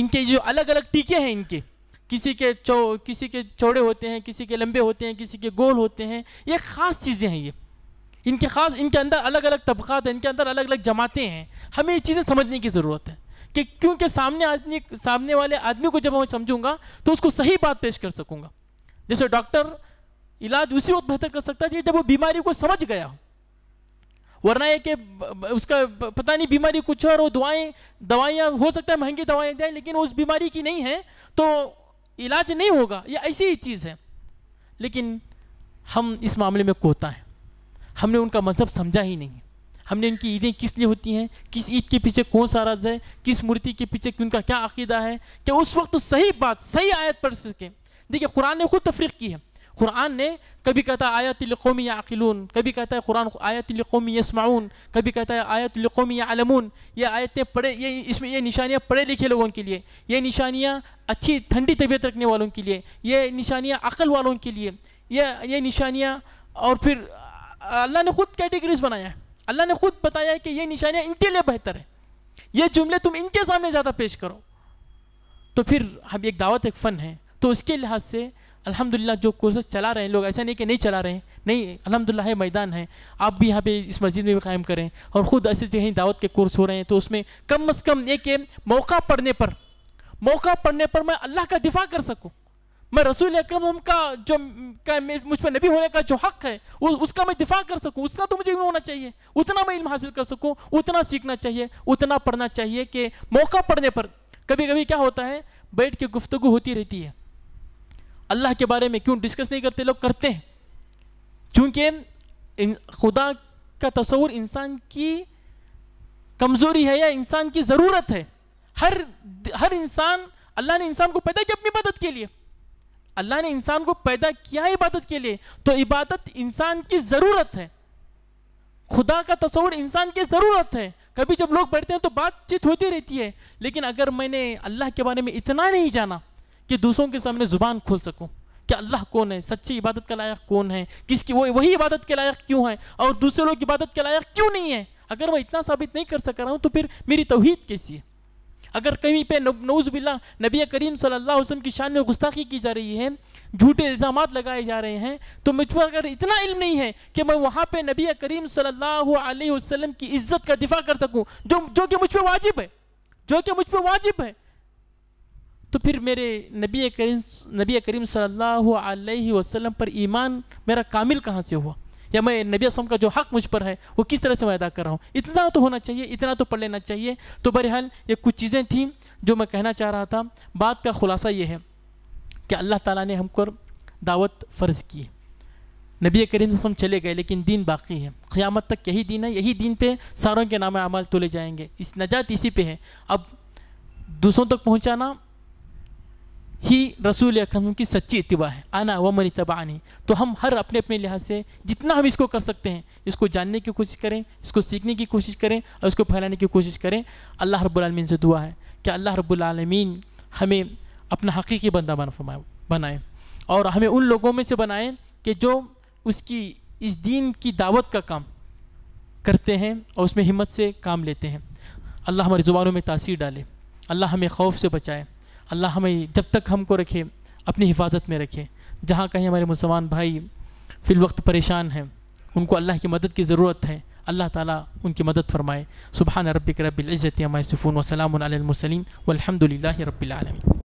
इनके जो अलग अलग टीके हैं इनके किसी के चौ किसी के चौड़े होते हैं किसी के लंबे होते हैं किसी के गोल होते हैं ये ख़ास चीज़ें हैं ये इनके ख़ास इनके अंदर अलग अलग तबक़ात हैं इनके अंदर अलग अलग जमातें हैं हमें ये चीज़ें समझने की ज़रूरत है कि क्योंकि सामने आदमी सामने वाले आदमी को जब मैं समझूंगा तो उसको सही बात पेश कर सकूंगा जैसे डॉक्टर इलाज उसी वक्त बेहतर कर सकता है जब वो बीमारी को समझ गया हो वरना है कि उसका पता नहीं बीमारी कुछ और वो दवाएं दवाइयाँ हो सकता है महंगी दवाएं दें लेकिन उस बीमारी की नहीं है तो इलाज नहीं होगा ये ऐसी ही चीज़ है लेकिन हम इस मामले में कोता है हमने उनका मज़हब समझा ही नहीं हमने इनकी ईदें किस लिए होती हैं किस ईद के पीछे कौन सा रज है किस मूर्ति के पीछे उनका क्या अकीदा है क्या उस वक्त तो सही बात सही आयत पढ़ सकें देखिए कुरान ने खुद तफरीक की है कुरान ने कभी कहता है आयत या अकिलून कभी कहता है कुरान आयत या यसमाउन कभी कहता है आयत लकौमी आलमून ये आयतें पढ़े ये इसमें ये निशानियाँ पढ़े लिखे लोगों के लिए ये निशानियाँ अच्छी ठंडी तबीयत रखने वालों के लिए ये निशानियाँ अकल वालों के लिए ये ये निशानियाँ और फिर अल्लाह ने खुद कैटेगरीज बनाया है अल्लाह ने खुद बताया है कि ये निशानियाँ इनके लिए बेहतर है ये जुमले तुम इनके सामने ज़्यादा पेश करो तो फिर हम एक दावत एक फ़न है तो उसके लिहाज से अल्हम्दुलिल्लाह जो कोर्सेज चला रहे हैं लोग ऐसा नहीं कि नहीं चला रहे हैं नहीं अल्हम्दुलिल्लाह है मैदान है आप भी यहाँ पे इस मस्जिद में भी कायम करें और ख़ुद ऐसे जहीं दावत के कोर्स हो रहे हैं तो उसमें कम अज़ कम एक मौका पड़ने पर मौका पड़ने पर मैं अल्लाह का दिफा कर सकूँ मैं रसूल अक्रम का जो का मुझ पर नबी होने का जो हक है उ, उसका मैं दिफा कर सकूँ उसका तो मुझे इल्म होना चाहिए उतना मैं इल्म हासिल कर सकूँ उतना सीखना चाहिए उतना पढ़ना चाहिए कि मौका पढ़ने पर कभी कभी क्या होता है बैठ के गुफ्तु होती रहती है अल्लाह के बारे में क्यों डिस्कस नहीं करते लोग करते हैं क्योंकि खुदा का तस्वूर इंसान की कमज़ोरी है या इंसान की ज़रूरत है हर हर इंसान अल्लाह ने इंसान को पैदा किया अपनी इबादत के लिए अल्लाह ने इंसान को पैदा किया इबादत के लिए तो इबादत इंसान की ज़रूरत है खुदा का तस्वूर इंसान की ज़रूरत है कभी जब लोग बैठते हैं तो बातचीत होती रहती है लेकिन अगर मैंने अल्लाह के बारे में इतना नहीं जाना कि दूसरों के सामने ज़ुबान खोल सकूँ कि अल्लाह कौन है सच्ची इबादत का लायक कौन है किसकी वो वही इबादत के लायक क्यों है और दूसरे लोग इबादत के लायक क्यों नहीं है अगर मैं इतना साबित नहीं कर सक रहा हूँ तो फिर मेरी तोहहीद कैसी है अगर कहीं पे नौज बिल्ला नबी करीम सल्ला वसम की शान में गुस्ताखी की जा रही है झूठे इल्ज़ाम लगाए जा रहे हैं तो मुझ पर अगर इतना इल्म नहीं है कि मैं वहाँ पे नबी करीम सल्ला वसलम की इज्जत का दिफा कर सकूँ जो जो कि मुझ पर वाजिब है जो कि मुझ पर वाजिब है तो फिर मेरे नबी करीम नबी करीम सल्लल्लाहु अलैहि वसल्लम पर ईमान मेरा कामिल कहाँ से हुआ या मैं नबी असम का जो हक मुझ पर है वो किस तरह से मैं अदा कर रहा हूँ इतना तो होना चाहिए इतना तो पढ़ लेना चाहिए तो बहरहाल ये कुछ चीज़ें थीं जो मैं कहना चाह रहा था बात का खुलासा ये है कि अल्लाह ताला ने हमको दावत फ़र्ज़ की नबी करीम चले गए लेकिन दीन बाकी है क़ियामत तक यही दीन है यही दीन पे सारों के नाम अमाल तोले जाएंगे इस नजात इसी पे है अब दूसरों तक पहुँचाना ही रसूल अकरम की सच्ची इतबा है आना व मन आनी तो हम हर अपने अपने लिहाज से जितना हम इसको कर सकते हैं इसको जानने की कोशिश करें इसको सीखने की कोशिश करें और इसको फैलाने की कोशिश करें अल्लाह रब्लम से दुआ है कि अल्लाह रब्लम हमें अपना हकीकी बंदा बना बनाए और हमें उन लोगों में से बनाएँ कि जो उसकी इस दीन की दावत का काम करते हैं और उसमें हिम्मत से काम लेते हैं अल्लाह हमारी ज़ुबानों में तासीर डाले अल्लाह हमें खौफ से बचाए अल्लाह हमें जब तक हमको रखे अपनी हिफाजत में रखे जहाँ कहीं हमारे मुसलमान भाई फिल वक्त परेशान हैं उनको अल्लाह की मदद की ज़रूरत है अल्लाह ताला उनकी मदद फरमाए सुबहान रबिक रबिल्ज़त वसलामसलिम वलहमदिल्ला रबीआलमी